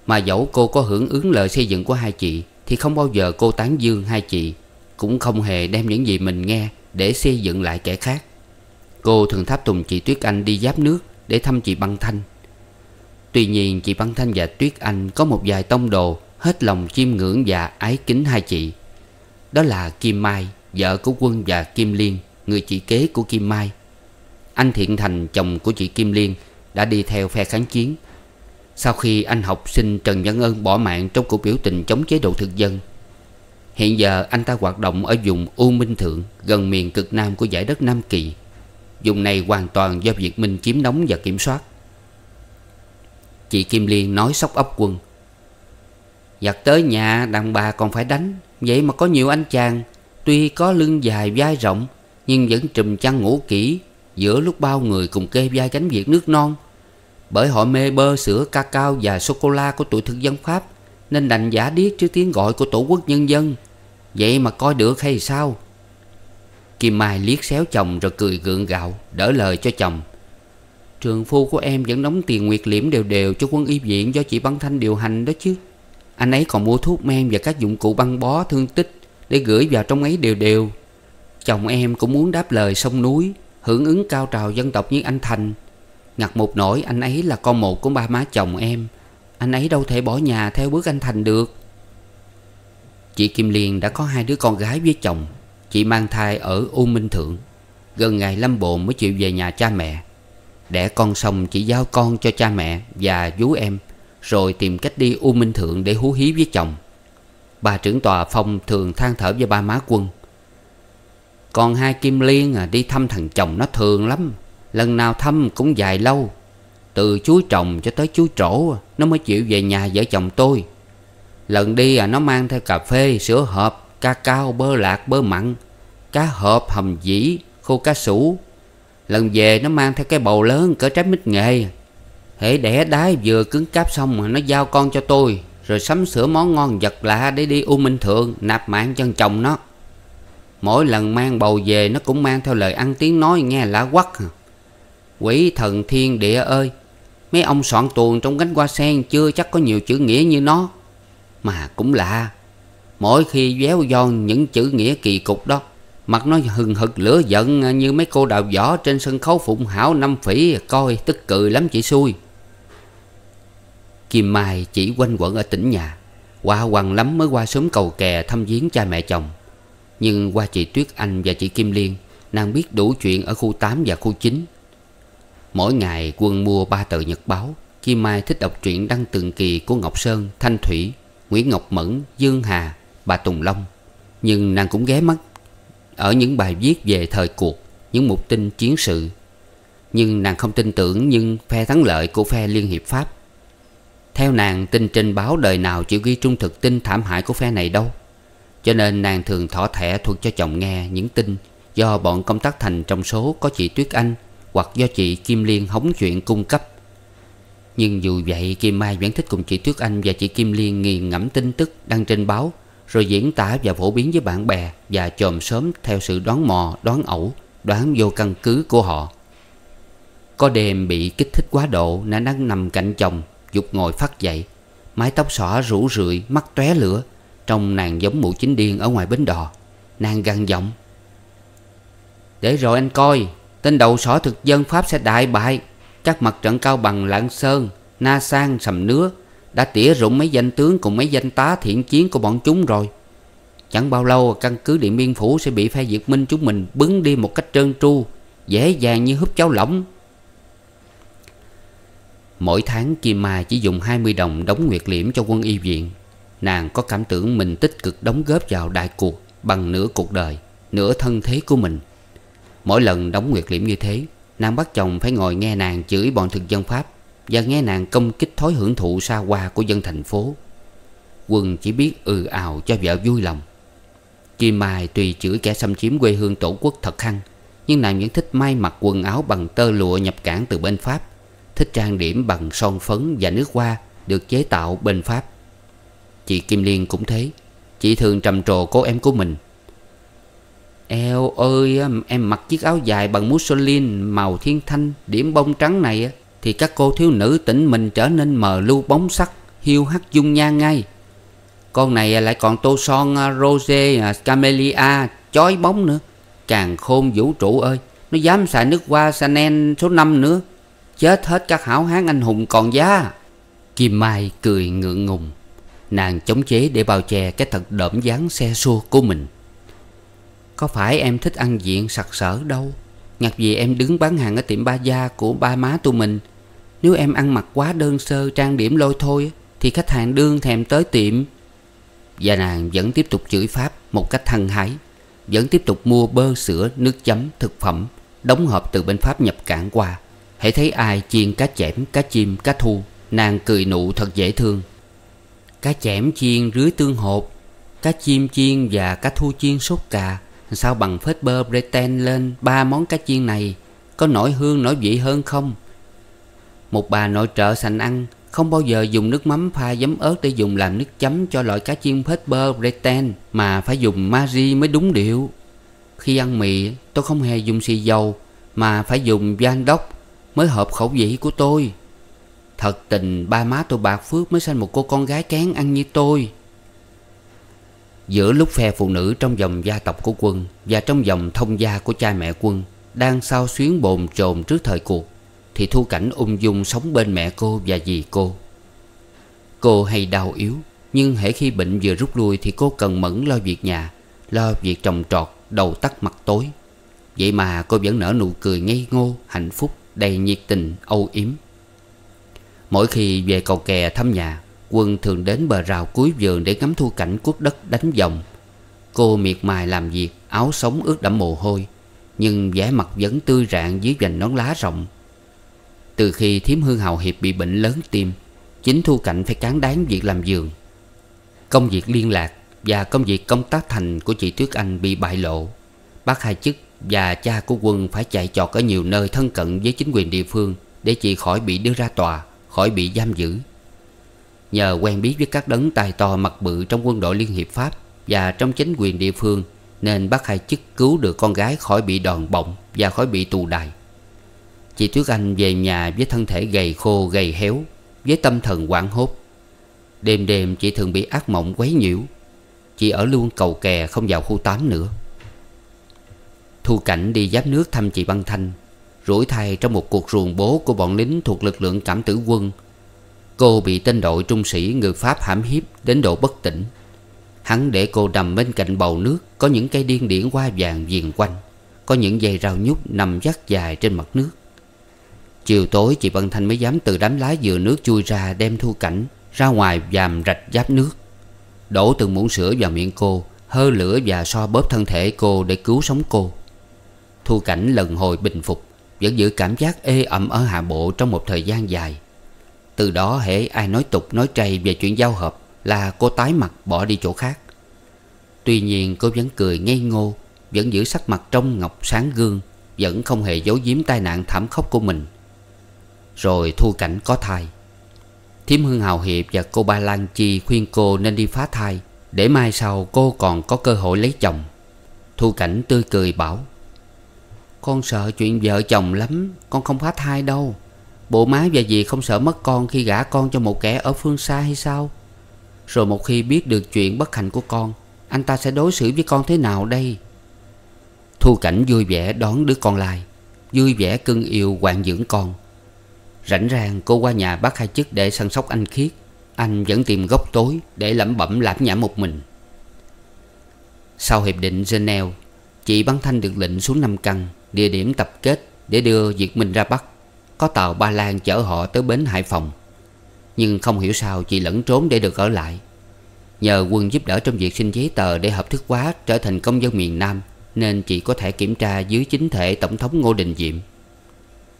Speaker 1: Mà dẫu cô có hưởng ứng lời xây dựng của hai chị Thì không bao giờ cô tán dương hai chị Cũng không hề đem những gì mình nghe Để xây dựng lại kẻ khác Cô thường tháp tùng chị Tuyết Anh đi giáp nước Để thăm chị Băng Thanh Tuy nhiên chị Băng Thanh và Tuyết Anh Có một vài tông đồ Hết lòng chiêm ngưỡng và ái kính hai chị Đó là Kim Mai Vợ của Quân và Kim Liên Người chị kế của Kim Mai Anh Thiện Thành chồng của chị Kim Liên Đã đi theo phe kháng chiến sau khi anh học sinh Trần Văn Ân bỏ mạng trong cuộc biểu tình chống chế độ thực dân. Hiện giờ anh ta hoạt động ở vùng U Minh Thượng, gần miền cực nam của giải đất Nam Kỳ. Vùng này hoàn toàn do Việt Minh chiếm đóng và kiểm soát. Chị Kim Liên nói sóc ấp quân. Giặt tới nhà đàn bà còn phải đánh, vậy mà có nhiều anh chàng, tuy có lưng dài vai rộng, nhưng vẫn trùm chăn ngủ kỹ giữa lúc bao người cùng kê vai gánh việc nước non bởi họ mê bơ sữa cacao và sô-cô-la của tuổi thực dân Pháp Nên đành giả điếc trước tiếng gọi của tổ quốc nhân dân Vậy mà coi được hay sao Kim Mai liếc xéo chồng rồi cười gượng gạo Đỡ lời cho chồng Trường phu của em vẫn đóng tiền nguyệt liễm đều đều Cho quân y viện do chị Băng Thanh điều hành đó chứ Anh ấy còn mua thuốc men và các dụng cụ băng bó thương tích Để gửi vào trong ấy đều đều Chồng em cũng muốn đáp lời sông núi Hưởng ứng cao trào dân tộc như anh Thành Ngặt một nỗi anh ấy là con một của ba má chồng em Anh ấy đâu thể bỏ nhà theo bước anh Thành được Chị Kim Liên đã có hai đứa con gái với chồng Chị mang thai ở U Minh Thượng Gần ngày lâm bồn mới chịu về nhà cha mẹ Đẻ con xong chị giao con cho cha mẹ và vú em Rồi tìm cách đi U Minh Thượng để hú hí với chồng Bà trưởng tòa phòng thường than thở với ba má quân Con hai Kim Liên à, đi thăm thằng chồng nó thường lắm Lần nào thăm cũng dài lâu Từ chuối trồng cho tới chuối trổ Nó mới chịu về nhà vợ chồng tôi Lần đi à nó mang theo cà phê, sữa hộp, ca cao, bơ lạc, bơ mặn Cá hộp, hầm dĩ, khô cá sủ Lần về nó mang theo cái bầu lớn cỡ trái mít nghệ Hễ đẻ đái vừa cứng cáp xong mà nó giao con cho tôi Rồi sắm sửa món ngon vật lạ để đi U Minh Thượng nạp mạng chân chồng nó Mỗi lần mang bầu về nó cũng mang theo lời ăn tiếng nói nghe lạ quắc Quỷ thần thiên địa ơi Mấy ông soạn tuồng trong gánh hoa sen Chưa chắc có nhiều chữ nghĩa như nó Mà cũng lạ Mỗi khi véo giòn những chữ nghĩa kỳ cục đó Mặt nó hừng hực lửa giận Như mấy cô đào võ trên sân khấu Phụng Hảo Năm Phỉ Coi tức cười lắm chị xui Kim Mai chỉ quanh quẩn ở tỉnh nhà Qua hoàng lắm mới qua sớm cầu kè thăm viếng cha mẹ chồng Nhưng qua chị Tuyết Anh và chị Kim Liên Nàng biết đủ chuyện ở khu 8 và khu 9 Mỗi ngày quân mua ba tờ nhật báo Kim Mai thích đọc truyện đăng từng kỳ của Ngọc Sơn, Thanh Thủy, Nguyễn Ngọc Mẫn, Dương Hà, bà Tùng Long Nhưng nàng cũng ghé mắt Ở những bài viết về thời cuộc, những mục tin chiến sự Nhưng nàng không tin tưởng nhưng phe thắng lợi của phe Liên Hiệp Pháp Theo nàng tin trên báo đời nào chịu ghi trung thực tin thảm hại của phe này đâu Cho nên nàng thường thỏ thẻ thuật cho chồng nghe những tin Do bọn công tác thành trong số có chị Tuyết Anh hoặc do chị Kim Liên hóng chuyện cung cấp Nhưng dù vậy Kim Mai vẫn thích cùng chị Tuyết Anh và chị Kim Liên nghiền ngẫm tin tức đăng trên báo Rồi diễn tả và phổ biến với bạn bè và chồm sớm theo sự đoán mò, đoán ẩu, đoán vô căn cứ của họ Có đêm bị kích thích quá độ nã nắng nằm cạnh chồng, dục ngồi phát dậy Mái tóc xõa rủ rượi, mắt tóe lửa Trông nàng giống mụ chính điên ở ngoài bến đò Nàng gằn giọng Để rồi anh coi Tên đầu sỏ thực dân Pháp sẽ đại bại Các mặt trận Cao Bằng, Lạng Sơn, Na Sang, Sầm Nứa Đã tỉa rụng mấy danh tướng cùng mấy danh tá thiện chiến của bọn chúng rồi Chẳng bao lâu căn cứ Điện Biên Phủ sẽ bị phe diệt Minh chúng mình bứng đi một cách trơn tru Dễ dàng như húp cháo lỏng Mỗi tháng Kim Mai chỉ dùng 20 đồng đóng nguyệt liễm cho quân y viện Nàng có cảm tưởng mình tích cực đóng góp vào đại cuộc bằng nửa cuộc đời, nửa thân thế của mình Mỗi lần đóng nguyệt liễm như thế Nàng bắt chồng phải ngồi nghe nàng chửi bọn thực dân Pháp Và nghe nàng công kích thói hưởng thụ xa hoa của dân thành phố Quân chỉ biết ừ ào cho vợ vui lòng Kim Mai tuy chửi kẻ xâm chiếm quê hương tổ quốc thật khăn Nhưng nàng vẫn thích may mặc quần áo bằng tơ lụa nhập cảng từ bên Pháp Thích trang điểm bằng son phấn và nước hoa Được chế tạo bên Pháp Chị Kim Liên cũng thế Chị thường trầm trồ cô em của mình Eo ơi, em mặc chiếc áo dài bằng mousseline màu thiên thanh, điểm bông trắng này thì các cô thiếu nữ tỉnh mình trở nên mờ lưu bóng sắc, hiu hắt dung nhan ngay. Con này lại còn tô son à, rose à, camellia chói bóng nữa. Càng khôn vũ trụ ơi, nó dám xài nước hoa Chanel số 5 nữa. Chết hết các hảo hán anh hùng còn giá. Kim Mai cười ngượng ngùng. Nàng chống chế để bào chè cái thật đỡm dáng xe xua của mình. Có phải em thích ăn diện sặc sỡ đâu Ngặt vì em đứng bán hàng ở tiệm ba gia của ba má tụi mình Nếu em ăn mặc quá đơn sơ trang điểm lôi thôi Thì khách hàng đương thèm tới tiệm Và nàng vẫn tiếp tục chửi Pháp một cách hăng hái Vẫn tiếp tục mua bơ sữa, nước chấm, thực phẩm Đóng hộp từ bên Pháp nhập cảng qua Hãy thấy ai chiên cá chẻm, cá chim, cá thu Nàng cười nụ thật dễ thương Cá chẻm chiên rưới tương hột Cá chim chiên và cá thu chiên sốt cà Sao bằng phết bơ Breten lên ba món cá chiên này Có nổi hương nổi vị hơn không? Một bà nội trợ sành ăn Không bao giờ dùng nước mắm pha giấm ớt Để dùng làm nước chấm cho loại cá chiên phết bơ Breten Mà phải dùng Marie mới đúng điệu Khi ăn mì tôi không hề dùng xì dầu Mà phải dùng van đốc Mới hợp khẩu vị của tôi Thật tình ba má tôi bạc phước mới sanh một cô con gái kén ăn như tôi Giữa lúc phe phụ nữ trong dòng gia tộc của quân Và trong dòng thông gia của cha mẹ quân Đang sao xuyến bồn chồn trước thời cuộc Thì Thu Cảnh ung dung sống bên mẹ cô và dì cô Cô hay đau yếu Nhưng hễ khi bệnh vừa rút lui Thì cô cần mẫn lo việc nhà Lo việc trồng trọt Đầu tắt mặt tối Vậy mà cô vẫn nở nụ cười ngây ngô Hạnh phúc Đầy nhiệt tình âu yếm Mỗi khi về cầu kè thăm nhà Quân thường đến bờ rào cuối vườn để ngắm thu cảnh quốc đất đánh dòng Cô miệt mài làm việc Áo sống ướt đẫm mồ hôi Nhưng vẻ mặt vẫn tươi rạng dưới vành nón lá rộng Từ khi thiếm hương hào hiệp bị bệnh lớn tim Chính thu cảnh phải cán đáng việc làm vườn Công việc liên lạc và công việc công tác thành của chị Tuyết Anh bị bại lộ Bác hai chức và cha của quân phải chạy chọt ở nhiều nơi thân cận với chính quyền địa phương Để chị khỏi bị đưa ra tòa, khỏi bị giam giữ Nhờ quen biết với các đấng tài to mặt bự trong quân đội Liên Hiệp Pháp Và trong chính quyền địa phương Nên bác hai chức cứu được con gái khỏi bị đòn bọng Và khỏi bị tù đài Chị Tuyết Anh về nhà với thân thể gầy khô gầy héo Với tâm thần quảng hốt Đêm đêm chị thường bị ác mộng quấy nhiễu Chị ở luôn cầu kè không vào khu 8 nữa Thu Cảnh đi giáp nước thăm chị Băng Thanh Rủi thai trong một cuộc ruồng bố của bọn lính thuộc lực lượng cảm tử quân Cô bị tên đội trung sĩ người Pháp hãm hiếp đến độ bất tỉnh Hắn để cô nằm bên cạnh bầu nước Có những cây điên điển hoa vàng viền quanh Có những dây rau nhút nằm dắt dài trên mặt nước Chiều tối chị Văn Thanh mới dám từ đám lá dừa nước chui ra đem thu cảnh Ra ngoài dàm rạch giáp nước Đổ từng muỗng sữa vào miệng cô Hơ lửa và so bóp thân thể cô để cứu sống cô Thu cảnh lần hồi bình phục Vẫn giữ cảm giác ê ẩm ở hạ bộ trong một thời gian dài từ đó hễ ai nói tục nói trầy về chuyện giao hợp Là cô tái mặt bỏ đi chỗ khác Tuy nhiên cô vẫn cười ngây ngô Vẫn giữ sắc mặt trong ngọc sáng gương Vẫn không hề giấu giếm tai nạn thảm khốc của mình Rồi thu cảnh có thai Thiếm Hương Hào Hiệp và cô Ba Lan Chi khuyên cô nên đi phá thai Để mai sau cô còn có cơ hội lấy chồng Thu cảnh tươi cười bảo Con sợ chuyện vợ chồng lắm Con không phá thai đâu Bộ má và dì không sợ mất con khi gả con cho một kẻ ở phương xa hay sao Rồi một khi biết được chuyện bất hạnh của con Anh ta sẽ đối xử với con thế nào đây Thu Cảnh vui vẻ đón đứa con lại, Vui vẻ cưng yêu quản dưỡng con Rảnh ràng cô qua nhà bác hai chức để săn sóc anh Khiết Anh vẫn tìm góc tối để lẩm bẩm lảm nhảm một mình Sau hiệp định Geneva Chị Băng Thanh được lệnh xuống năm căn Địa điểm tập kết để đưa Diệt Minh ra Bắc có tàu Ba Lan chở họ tới bến Hải Phòng Nhưng không hiểu sao chị lẫn trốn để được ở lại Nhờ quân giúp đỡ trong việc xin giấy tờ để hợp thức hóa trở thành công dân miền Nam Nên chị có thể kiểm tra dưới chính thể Tổng thống Ngô Đình Diệm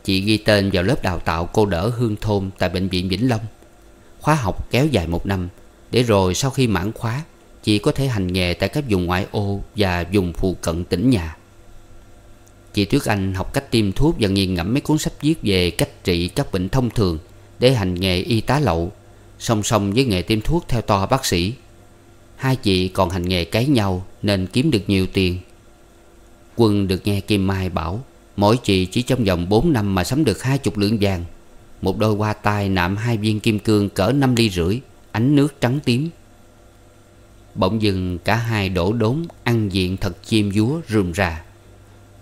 Speaker 1: Chị ghi tên vào lớp đào tạo cô đỡ Hương Thôn tại Bệnh viện Vĩnh Long Khóa học kéo dài một năm Để rồi sau khi mãn khóa Chị có thể hành nghề tại các vùng ngoại ô và vùng phụ cận tỉnh nhà Chị Tuyết Anh học cách tiêm thuốc và nghiền ngẫm mấy cuốn sách viết về cách trị các bệnh thông thường để hành nghề y tá lậu, song song với nghề tiêm thuốc theo toa bác sĩ. Hai chị còn hành nghề cái nhau nên kiếm được nhiều tiền. Quân được nghe Kim Mai bảo mỗi chị chỉ trong vòng 4 năm mà sắm được hai chục lượng vàng. Một đôi hoa tai nạm hai viên kim cương cỡ 5 ly rưỡi, ánh nước trắng tím. Bỗng dừng cả hai đổ đốn, ăn diện thật chim dúa rườm rà.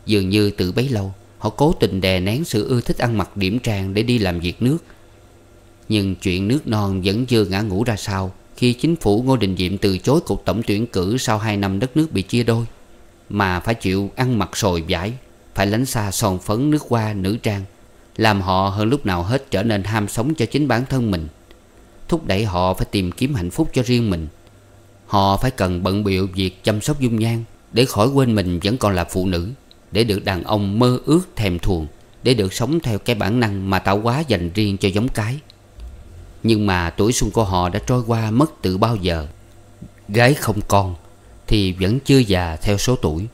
Speaker 1: Dường như từ bấy lâu Họ cố tình đè nén sự ưa thích ăn mặc điểm trang Để đi làm việc nước Nhưng chuyện nước non vẫn chưa ngã ngủ ra sao Khi chính phủ Ngô Đình Diệm từ chối cuộc tổng tuyển cử Sau 2 năm đất nước bị chia đôi Mà phải chịu ăn mặc sồi vải Phải lánh xa son phấn nước hoa nữ trang Làm họ hơn lúc nào hết trở nên ham sống cho chính bản thân mình Thúc đẩy họ phải tìm kiếm hạnh phúc cho riêng mình Họ phải cần bận biệu việc chăm sóc dung nhan Để khỏi quên mình vẫn còn là phụ nữ để được đàn ông mơ ước thèm thuồng để được sống theo cái bản năng mà tạo hóa dành riêng cho giống cái nhưng mà tuổi xuân của họ đã trôi qua mất từ bao giờ gái không con thì vẫn chưa già theo số tuổi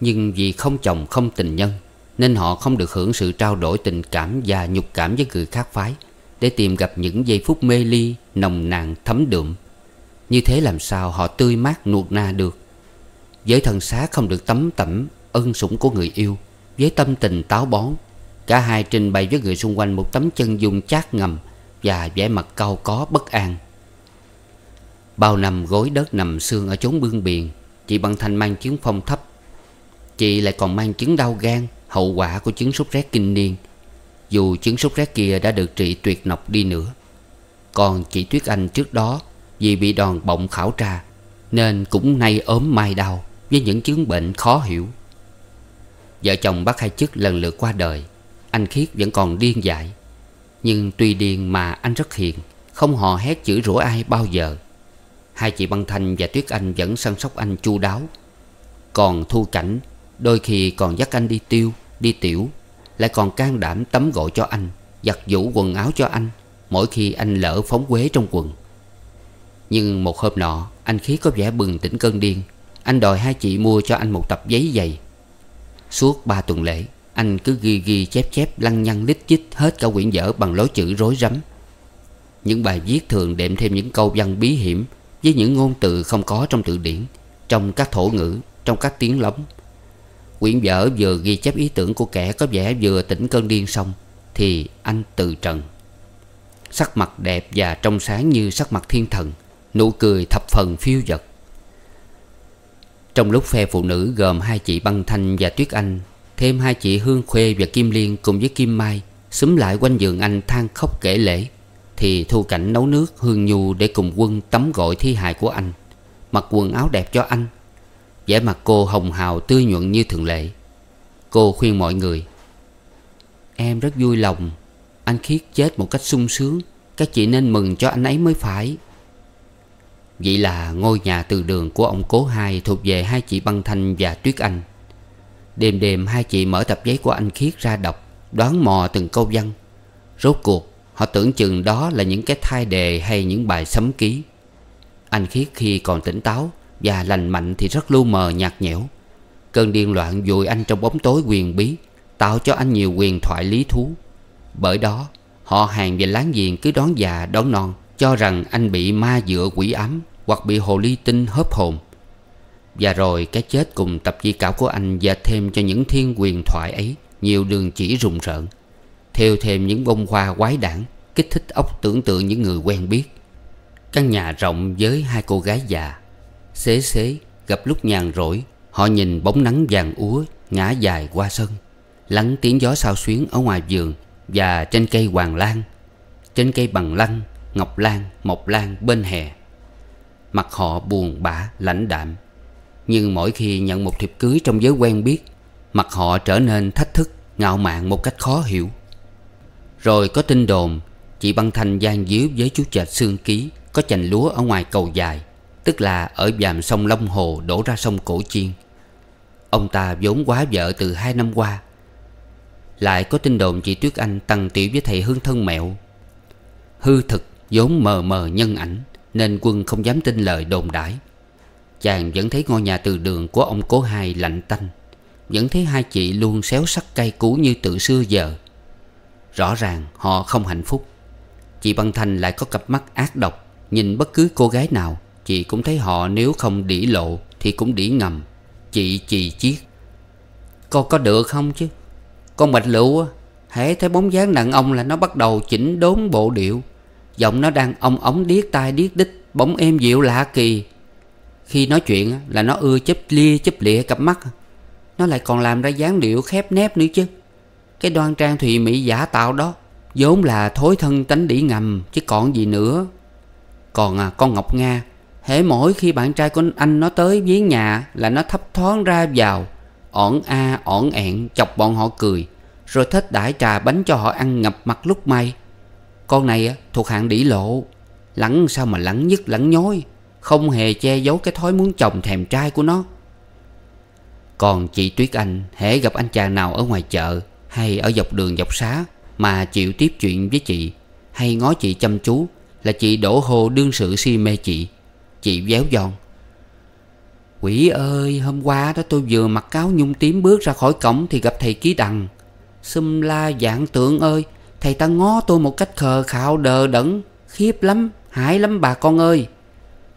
Speaker 1: nhưng vì không chồng không tình nhân nên họ không được hưởng sự trao đổi tình cảm và nhục cảm với người khác phái để tìm gặp những giây phút mê ly nồng nàn thấm đượm như thế làm sao họ tươi mát nuột na được với thần xác không được tấm tẩm ân sủng của người yêu Với tâm tình táo bón Cả hai trình bày với người xung quanh một tấm chân dung chát ngầm Và vẻ mặt cau có bất an Bao năm gối đất nằm xương ở chốn bương biển Chị Bằng Thanh mang chứng phong thấp Chị lại còn mang chứng đau gan Hậu quả của chứng sốt rét kinh niên Dù chứng sốt rét kia đã được trị tuyệt nọc đi nữa Còn chị Tuyết Anh trước đó Vì bị đòn bọng khảo tra Nên cũng nay ốm mai đau Với những chứng bệnh khó hiểu Vợ chồng bác hai chức lần lượt qua đời Anh Khiết vẫn còn điên dại Nhưng tuy điên mà anh rất hiền Không hò hét chửi rủa ai bao giờ Hai chị Băng Thanh và Tuyết Anh vẫn săn sóc anh chu đáo Còn Thu Cảnh Đôi khi còn dắt anh đi tiêu Đi tiểu Lại còn can đảm tắm gội cho anh Giặt vũ quần áo cho anh Mỗi khi anh lỡ phóng quế trong quần Nhưng một hôm nọ Anh Khí có vẻ bừng tỉnh cơn điên Anh đòi hai chị mua cho anh một tập giấy dày Suốt ba tuần lễ Anh cứ ghi ghi chép chép lăng nhăng lít chít Hết cả quyển vở bằng lối chữ rối rắm Những bài viết thường đệm thêm những câu văn bí hiểm Với những ngôn từ không có trong từ điển Trong các thổ ngữ Trong các tiếng lóng Quyển vở vừa ghi chép ý tưởng của kẻ Có vẻ vừa tỉnh cơn điên xong Thì anh từ trần Sắc mặt đẹp và trong sáng như sắc mặt thiên thần Nụ cười thập phần phiêu dật trong lúc phe phụ nữ gồm hai chị Băng Thanh và Tuyết Anh Thêm hai chị Hương Khuê và Kim Liên cùng với Kim Mai Xúm lại quanh giường anh than khóc kể lễ Thì Thu Cảnh nấu nước Hương Nhu để cùng quân tắm gội thi hài của anh Mặc quần áo đẹp cho anh vẻ mặt cô hồng hào tươi nhuận như thường lệ Cô khuyên mọi người Em rất vui lòng Anh Khiết chết một cách sung sướng Các chị nên mừng cho anh ấy mới phải Vậy là ngôi nhà từ đường của ông cố hai thuộc về hai chị Băng Thanh và Tuyết Anh Đêm đêm hai chị mở tập giấy của anh Khiết ra đọc Đoán mò từng câu văn Rốt cuộc họ tưởng chừng đó là những cái thai đề hay những bài sấm ký Anh Khiết khi còn tỉnh táo và lành mạnh thì rất lu mờ nhạt nhẽo Cơn điên loạn dùi anh trong bóng tối quyền bí Tạo cho anh nhiều quyền thoại lý thú Bởi đó họ hàng và láng giềng cứ đón già đón non cho rằng anh bị ma dựa quỷ ám Hoặc bị hồ ly tinh hớp hồn Và rồi cái chết cùng tập di cảo của anh Và thêm cho những thiên quyền thoại ấy Nhiều đường chỉ rùng rợn Theo thêm những bông hoa quái đản Kích thích óc tưởng tượng những người quen biết Căn nhà rộng với hai cô gái già Xế xế gặp lúc nhàn rỗi Họ nhìn bóng nắng vàng úa ngã dài qua sân Lắng tiếng gió sao xuyến ở ngoài vườn Và trên cây hoàng lan Trên cây bằng lăng Ngọc Lan, Mộc Lan bên hè Mặt họ buồn bã, lãnh đạm Nhưng mỗi khi nhận một thiệp cưới trong giới quen biết Mặt họ trở nên thách thức, ngạo mạn một cách khó hiểu Rồi có tin đồn Chị Băng Thanh gian díu với chú chợt xương ký Có chành lúa ở ngoài cầu dài Tức là ở dàm sông Long Hồ đổ ra sông Cổ Chiên Ông ta vốn quá vợ từ hai năm qua Lại có tin đồn chị Tuyết Anh tăng tiểu với thầy Hương Thân Mẹo Hư thực vốn mờ mờ nhân ảnh Nên quân không dám tin lời đồn đãi Chàng vẫn thấy ngôi nhà từ đường của ông cố hai lạnh tanh Vẫn thấy hai chị luôn xéo sắc cay cú như từ xưa giờ Rõ ràng họ không hạnh phúc Chị Băng Thanh lại có cặp mắt ác độc Nhìn bất cứ cô gái nào Chị cũng thấy họ nếu không đỉ lộ Thì cũng đỉ ngầm Chị chì chiết Con có được không chứ Con bạch lựu á Hễ thấy bóng dáng đàn ông là nó bắt đầu chỉnh đốn bộ điệu Giọng nó đang ong ống điếc tai điếc đích Bỗng em dịu lạ kỳ Khi nói chuyện là nó ưa chớp lia chớp lịa cặp mắt Nó lại còn làm ra dáng điệu khép nép nữa chứ Cái đoan trang thùy mỹ giả tạo đó vốn là thối thân tánh đỉ ngầm chứ còn gì nữa còn à, con ngọc nga hễ mỗi khi bạn trai của anh nó tới viếng nhà là nó thấp thoáng ra vào ổn a ổn ẹn chọc bọn họ cười rồi thích đãi trà bánh cho họ ăn ngập mặt lúc may con này thuộc hạng đĩ lộ Lắng sao mà lắng nhất lắng nhói Không hề che giấu cái thói muốn chồng thèm trai của nó Còn chị Tuyết Anh hễ gặp anh chàng nào ở ngoài chợ Hay ở dọc đường dọc xá Mà chịu tiếp chuyện với chị Hay ngó chị chăm chú Là chị đổ hồ đương sự si mê chị Chị véo giòn Quỷ ơi hôm qua đó tôi vừa mặc áo nhung tím bước ra khỏi cổng Thì gặp thầy ký đằng xum la dạng tượng ơi Thầy ta ngó tôi một cách khờ khạo đờ đẫn Khiếp lắm Hãi lắm bà con ơi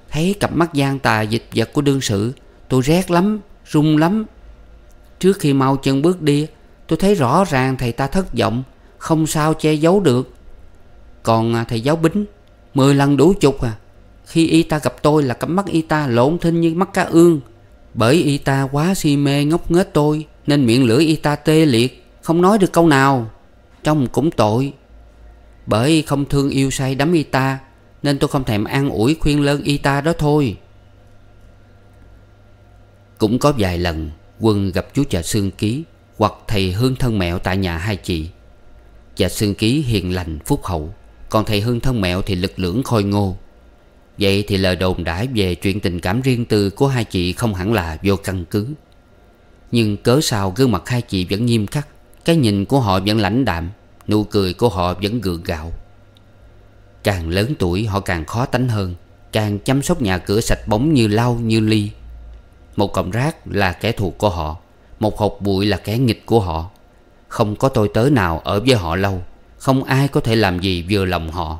Speaker 1: Thấy cặp mắt gian tà dịch vật của đương sự Tôi rét lắm run lắm Trước khi mau chân bước đi Tôi thấy rõ ràng thầy ta thất vọng Không sao che giấu được Còn à, thầy giáo bính Mười lần đủ chục à Khi y ta gặp tôi là cặp mắt y ta lộn thinh như mắt cá ương Bởi y ta quá si mê ngốc nghếch tôi Nên miệng lưỡi y ta tê liệt Không nói được câu nào Trông cũng tội Bởi không thương yêu say đắm y ta Nên tôi không thèm an ủi khuyên lơn y ta đó thôi Cũng có vài lần Quân gặp chú trà Sương Ký Hoặc thầy Hương Thân Mẹo tại nhà hai chị trà Sương Ký hiền lành phúc hậu Còn thầy Hương Thân Mẹo thì lực lưỡng khôi ngô Vậy thì lời đồn đãi về chuyện tình cảm riêng tư của hai chị không hẳn là vô căn cứ Nhưng cớ sao gương mặt hai chị vẫn nghiêm khắc cái nhìn của họ vẫn lãnh đạm Nụ cười của họ vẫn gượng gạo Càng lớn tuổi họ càng khó tánh hơn Càng chăm sóc nhà cửa sạch bóng như lau như ly Một cọng rác là kẻ thù của họ Một hộp bụi là kẻ nghịch của họ Không có tôi tớ nào ở với họ lâu Không ai có thể làm gì vừa lòng họ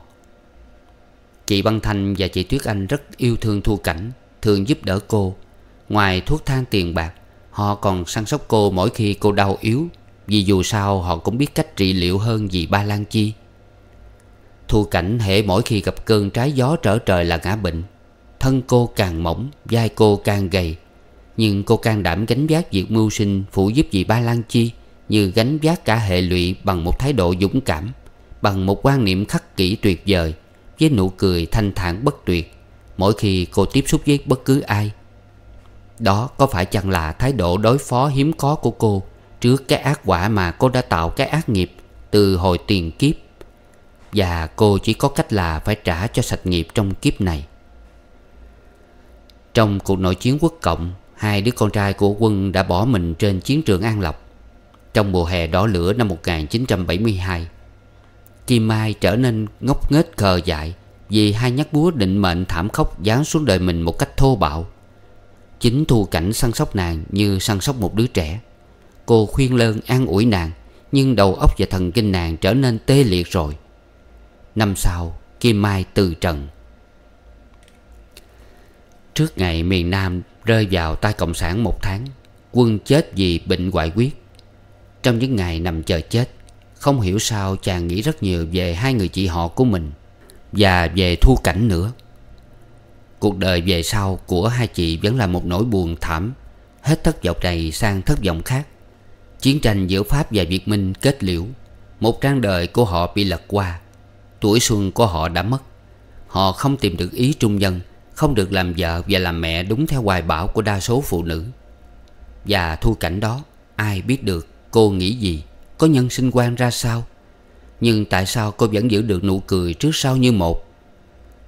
Speaker 1: Chị Băng Thanh và chị Tuyết Anh rất yêu thương Thu Cảnh Thường giúp đỡ cô Ngoài thuốc thang tiền bạc Họ còn săn sóc cô mỗi khi cô đau yếu vì dù sao họ cũng biết cách trị liệu hơn vì Ba Lan Chi Thu cảnh hệ mỗi khi gặp cơn trái gió trở trời là ngã bệnh Thân cô càng mỏng, vai cô càng gầy Nhưng cô can đảm gánh vác việc mưu sinh phụ giúp dì Ba Lan Chi Như gánh vác cả hệ lụy bằng một thái độ dũng cảm Bằng một quan niệm khắc kỷ tuyệt vời Với nụ cười thanh thản bất tuyệt Mỗi khi cô tiếp xúc với bất cứ ai Đó có phải chăng là thái độ đối phó hiếm có của cô trước cái ác quả mà cô đã tạo cái ác nghiệp từ hồi tiền kiếp Và cô chỉ có cách là phải trả cho sạch nghiệp trong kiếp này Trong cuộc nội chiến quốc cộng Hai đứa con trai của quân đã bỏ mình trên chiến trường An Lộc Trong mùa hè đỏ lửa năm 1972 Kim Mai trở nên ngốc nghếch khờ dại Vì hai nhát búa định mệnh thảm khốc giáng xuống đời mình một cách thô bạo Chính thu cảnh săn sóc nàng như săn sóc một đứa trẻ Cô khuyên lơn an ủi nàng Nhưng đầu óc và thần kinh nàng trở nên tê liệt rồi Năm sau Kim Mai từ trần Trước ngày miền Nam rơi vào tay Cộng sản một tháng Quân chết vì bệnh hoại quyết Trong những ngày nằm chờ chết Không hiểu sao chàng nghĩ rất nhiều về hai người chị họ của mình Và về thu cảnh nữa Cuộc đời về sau của hai chị vẫn là một nỗi buồn thảm Hết thất vọng này sang thất vọng khác Chiến tranh giữa Pháp và Việt Minh kết liễu Một trang đời của họ bị lật qua Tuổi xuân của họ đã mất Họ không tìm được ý trung nhân Không được làm vợ và làm mẹ đúng theo hoài bão của đa số phụ nữ Và thu cảnh đó Ai biết được cô nghĩ gì Có nhân sinh quan ra sao Nhưng tại sao cô vẫn giữ được nụ cười trước sau như một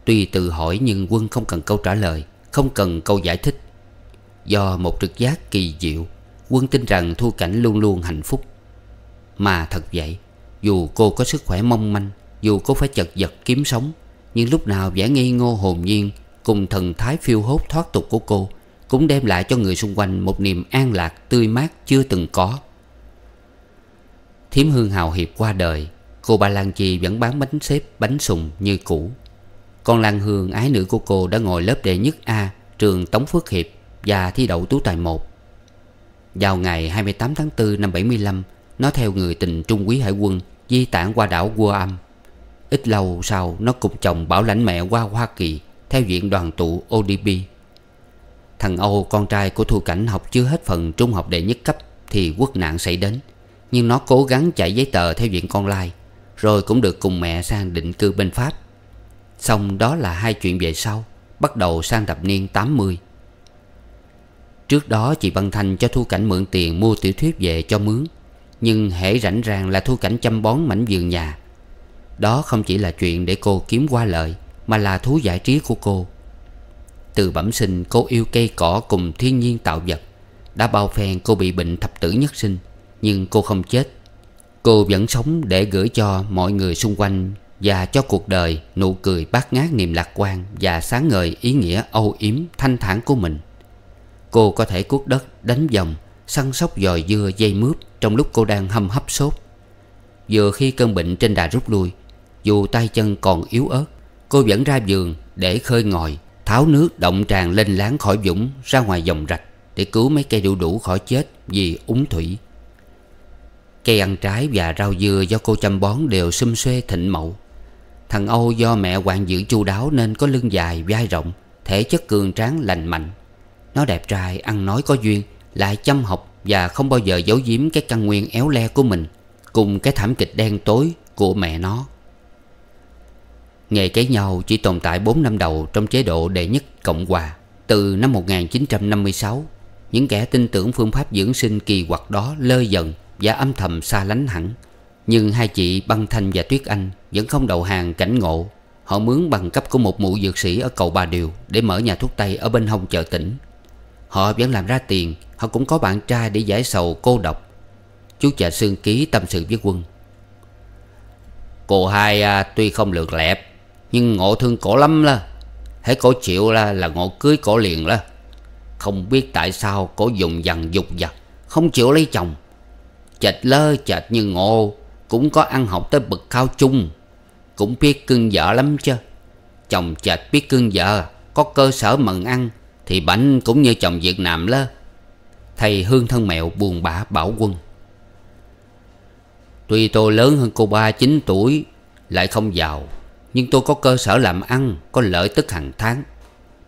Speaker 1: Tuy tự hỏi nhưng quân không cần câu trả lời Không cần câu giải thích Do một trực giác kỳ diệu Quân tin rằng Thu Cảnh luôn luôn hạnh phúc Mà thật vậy Dù cô có sức khỏe mong manh Dù cô phải chật vật kiếm sống Nhưng lúc nào vẻ nghi ngô hồn nhiên Cùng thần thái phiêu hốt thoát tục của cô Cũng đem lại cho người xung quanh Một niềm an lạc tươi mát chưa từng có Thiếm Hương Hào Hiệp qua đời Cô bà Lan Chi vẫn bán bánh xếp bánh sùng như cũ Con Lan Hương ái nữ của cô đã ngồi lớp đệ nhất A Trường Tống Phước Hiệp Và thi đậu tú tài một vào ngày 28 tháng 4 năm 75 Nó theo người tình Trung quý hải quân Di tản qua đảo Guam Ít lâu sau nó cùng chồng bảo lãnh mẹ qua Hoa Kỳ Theo diện đoàn tụ ODB Thằng Âu con trai của Thu Cảnh học chưa hết phần trung học đệ nhất cấp Thì quốc nạn xảy đến Nhưng nó cố gắng chạy giấy tờ theo diện con lai Rồi cũng được cùng mẹ sang định cư bên Pháp Xong đó là hai chuyện về sau Bắt đầu sang thập niên 80 Trước đó chị Băng Thanh cho Thu Cảnh mượn tiền mua tiểu thuyết về cho mướn Nhưng hễ rảnh ràng là Thu Cảnh chăm bón mảnh vườn nhà Đó không chỉ là chuyện để cô kiếm qua lợi Mà là thú giải trí của cô Từ bẩm sinh cô yêu cây cỏ cùng thiên nhiên tạo vật Đã bao phen cô bị bệnh thập tử nhất sinh Nhưng cô không chết Cô vẫn sống để gửi cho mọi người xung quanh Và cho cuộc đời nụ cười bát ngát niềm lạc quan Và sáng ngời ý nghĩa âu yếm thanh thản của mình Cô có thể cuốc đất, đánh vòng Săn sóc dòi dưa dây mướp Trong lúc cô đang hâm hấp sốt Vừa khi cơn bệnh trên đà rút lui Dù tay chân còn yếu ớt Cô vẫn ra giường để khơi ngòi Tháo nước động tràn lên láng khỏi dũng Ra ngoài dòng rạch Để cứu mấy cây đu đủ khỏi chết Vì úng thủy Cây ăn trái và rau dưa do cô chăm bón Đều xum xuê thịnh mậu Thằng Âu do mẹ quản giữ chu đáo Nên có lưng dài, vai rộng Thể chất cường tráng lành mạnh nó đẹp trai, ăn nói có duyên Lại chăm học và không bao giờ giấu giếm cái căn nguyên éo le của mình Cùng cái thảm kịch đen tối của mẹ nó Nghề cấy nhau chỉ tồn tại 4 năm đầu trong chế độ đệ nhất Cộng Hòa Từ năm 1956 Những kẻ tin tưởng phương pháp dưỡng sinh kỳ quặc đó lơ dần và âm thầm xa lánh hẳn Nhưng hai chị Băng Thanh và Tuyết Anh vẫn không đầu hàng cảnh ngộ Họ mướn bằng cấp của một mụ dược sĩ ở cầu Bà Điều Để mở nhà thuốc tây ở bên hông chợ tỉnh Họ vẫn làm ra tiền Họ cũng có bạn trai để giải sầu cô độc Chú chợ Sương Ký tâm sự với quân Cô hai à, tuy không lượt lẹp Nhưng ngộ thương cổ lắm là Thế cổ chịu là, là ngộ cưới cổ liền là Không biết tại sao cổ dùng dằn dục dặt Không chịu lấy chồng Chệt lơ chệt như ngộ Cũng có ăn học tới bậc cao chung Cũng biết cưng vợ lắm chứ Chồng chệt biết cưng vợ Có cơ sở mần ăn thì bánh cũng như chồng Việt Nam lơ Thầy Hương Thân Mẹo buồn bã bảo quân Tuy tôi lớn hơn cô ba 9 tuổi Lại không giàu Nhưng tôi có cơ sở làm ăn Có lợi tức hàng tháng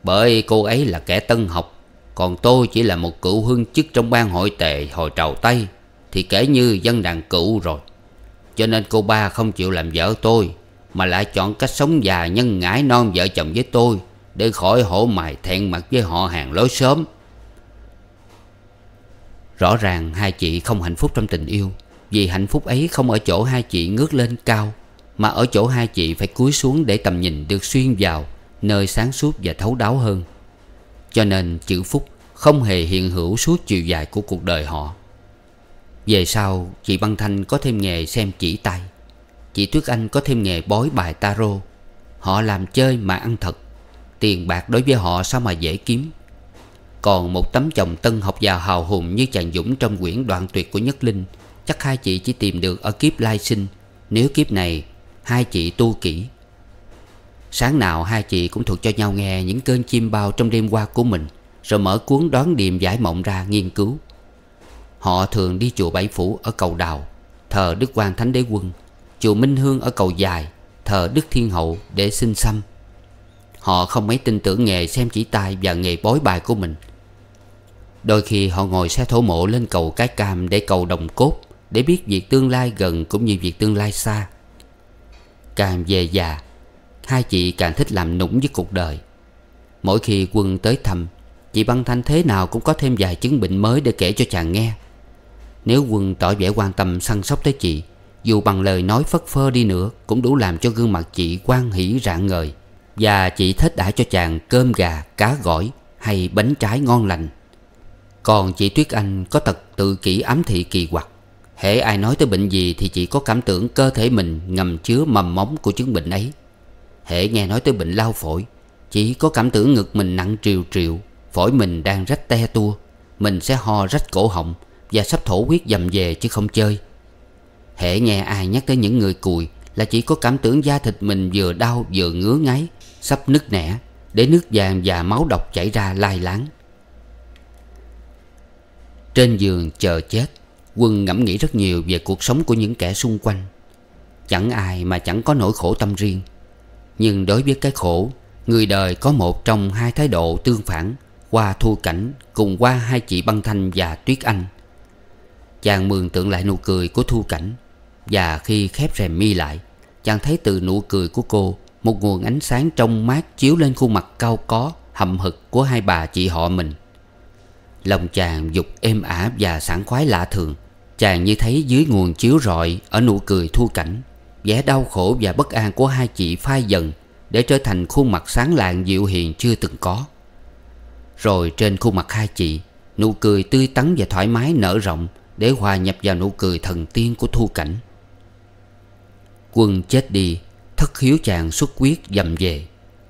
Speaker 1: Bởi cô ấy là kẻ tân học Còn tôi chỉ là một cựu hương chức Trong ban hội tệ hồi trầu Tây Thì kể như dân đàn cựu rồi Cho nên cô ba không chịu làm vợ tôi Mà lại chọn cách sống già nhân ngãi non vợ chồng với tôi để khỏi hổ mài thẹn mặt với họ hàng lối sớm Rõ ràng hai chị không hạnh phúc trong tình yêu Vì hạnh phúc ấy không ở chỗ hai chị ngước lên cao Mà ở chỗ hai chị phải cúi xuống để tầm nhìn được xuyên vào Nơi sáng suốt và thấu đáo hơn Cho nên chữ phúc không hề hiện hữu suốt chiều dài của cuộc đời họ Về sau chị Văn Thanh có thêm nghề xem chỉ tay Chị Tuyết Anh có thêm nghề bói bài tarot Họ làm chơi mà ăn thật Tiền bạc đối với họ sao mà dễ kiếm Còn một tấm chồng tân học già hào hùng Như chàng Dũng trong quyển đoạn tuyệt của Nhất Linh Chắc hai chị chỉ tìm được ở kiếp lai sinh Nếu kiếp này hai chị tu kỹ Sáng nào hai chị cũng thuộc cho nhau nghe Những cơn chim bao trong đêm qua của mình Rồi mở cuốn đoán điềm giải mộng ra nghiên cứu Họ thường đi chùa Bảy Phủ ở cầu Đào Thờ Đức Quan Thánh Đế Quân Chùa Minh Hương ở cầu Dài Thờ Đức Thiên Hậu để xin xăm Họ không mấy tin tưởng nghề xem chỉ tay và nghề bói bài của mình Đôi khi họ ngồi xe thổ mộ lên cầu cái cam để cầu đồng cốt Để biết việc tương lai gần cũng như việc tương lai xa Càng về già Hai chị càng thích làm nũng với cuộc đời Mỗi khi quân tới thăm Chị băng thanh thế nào cũng có thêm vài chứng bệnh mới để kể cho chàng nghe Nếu quân tỏ vẻ quan tâm săn sóc tới chị Dù bằng lời nói phất phơ đi nữa Cũng đủ làm cho gương mặt chị quan hỷ rạng ngời và chị thích đã cho chàng cơm gà, cá gỏi hay bánh trái ngon lành Còn chị Tuyết Anh có tật tự kỷ ám thị kỳ quặc Hễ ai nói tới bệnh gì thì chị có cảm tưởng cơ thể mình ngầm chứa mầm móng của chứng bệnh ấy Hễ nghe nói tới bệnh lao phổi Chị có cảm tưởng ngực mình nặng triều triệu Phổi mình đang rách te tua Mình sẽ ho rách cổ họng Và sắp thổ huyết dầm về chứ không chơi Hễ nghe ai nhắc tới những người cùi Là chỉ có cảm tưởng da thịt mình vừa đau vừa ngứa ngáy sắp nứt nẻ để nước vàng và máu độc chảy ra lai láng. Trên giường chờ chết, Quân ngẫm nghĩ rất nhiều về cuộc sống của những kẻ xung quanh. Chẳng ai mà chẳng có nỗi khổ tâm riêng. Nhưng đối với cái khổ, người đời có một trong hai thái độ tương phản qua Thu Cảnh cùng qua hai chị Băng Thanh và Tuyết Anh. Chàng mường tượng lại nụ cười của Thu Cảnh và khi khép rèm mi lại, chàng thấy từ nụ cười của cô một nguồn ánh sáng trong mát chiếu lên khuôn mặt cao có Hầm hực của hai bà chị họ mình Lòng chàng dục êm ả và sảng khoái lạ thường Chàng như thấy dưới nguồn chiếu rọi Ở nụ cười thu cảnh vẻ đau khổ và bất an của hai chị phai dần Để trở thành khuôn mặt sáng lạng dịu hiền chưa từng có Rồi trên khuôn mặt hai chị Nụ cười tươi tắn và thoải mái nở rộng Để hòa nhập vào nụ cười thần tiên của thu cảnh Quân chết đi Thất hiếu chàng xuất quyết dầm về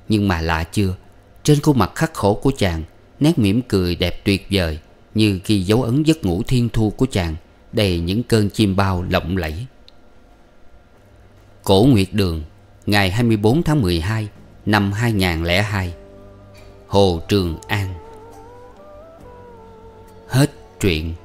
Speaker 1: Nhưng mà lạ chưa Trên khuôn mặt khắc khổ của chàng Nét mỉm cười đẹp tuyệt vời Như khi dấu ấn giấc ngủ thiên thu của chàng Đầy những cơn chim bao lộng lẫy Cổ Nguyệt Đường Ngày 24 tháng 12 Năm 2002 Hồ Trường An Hết truyện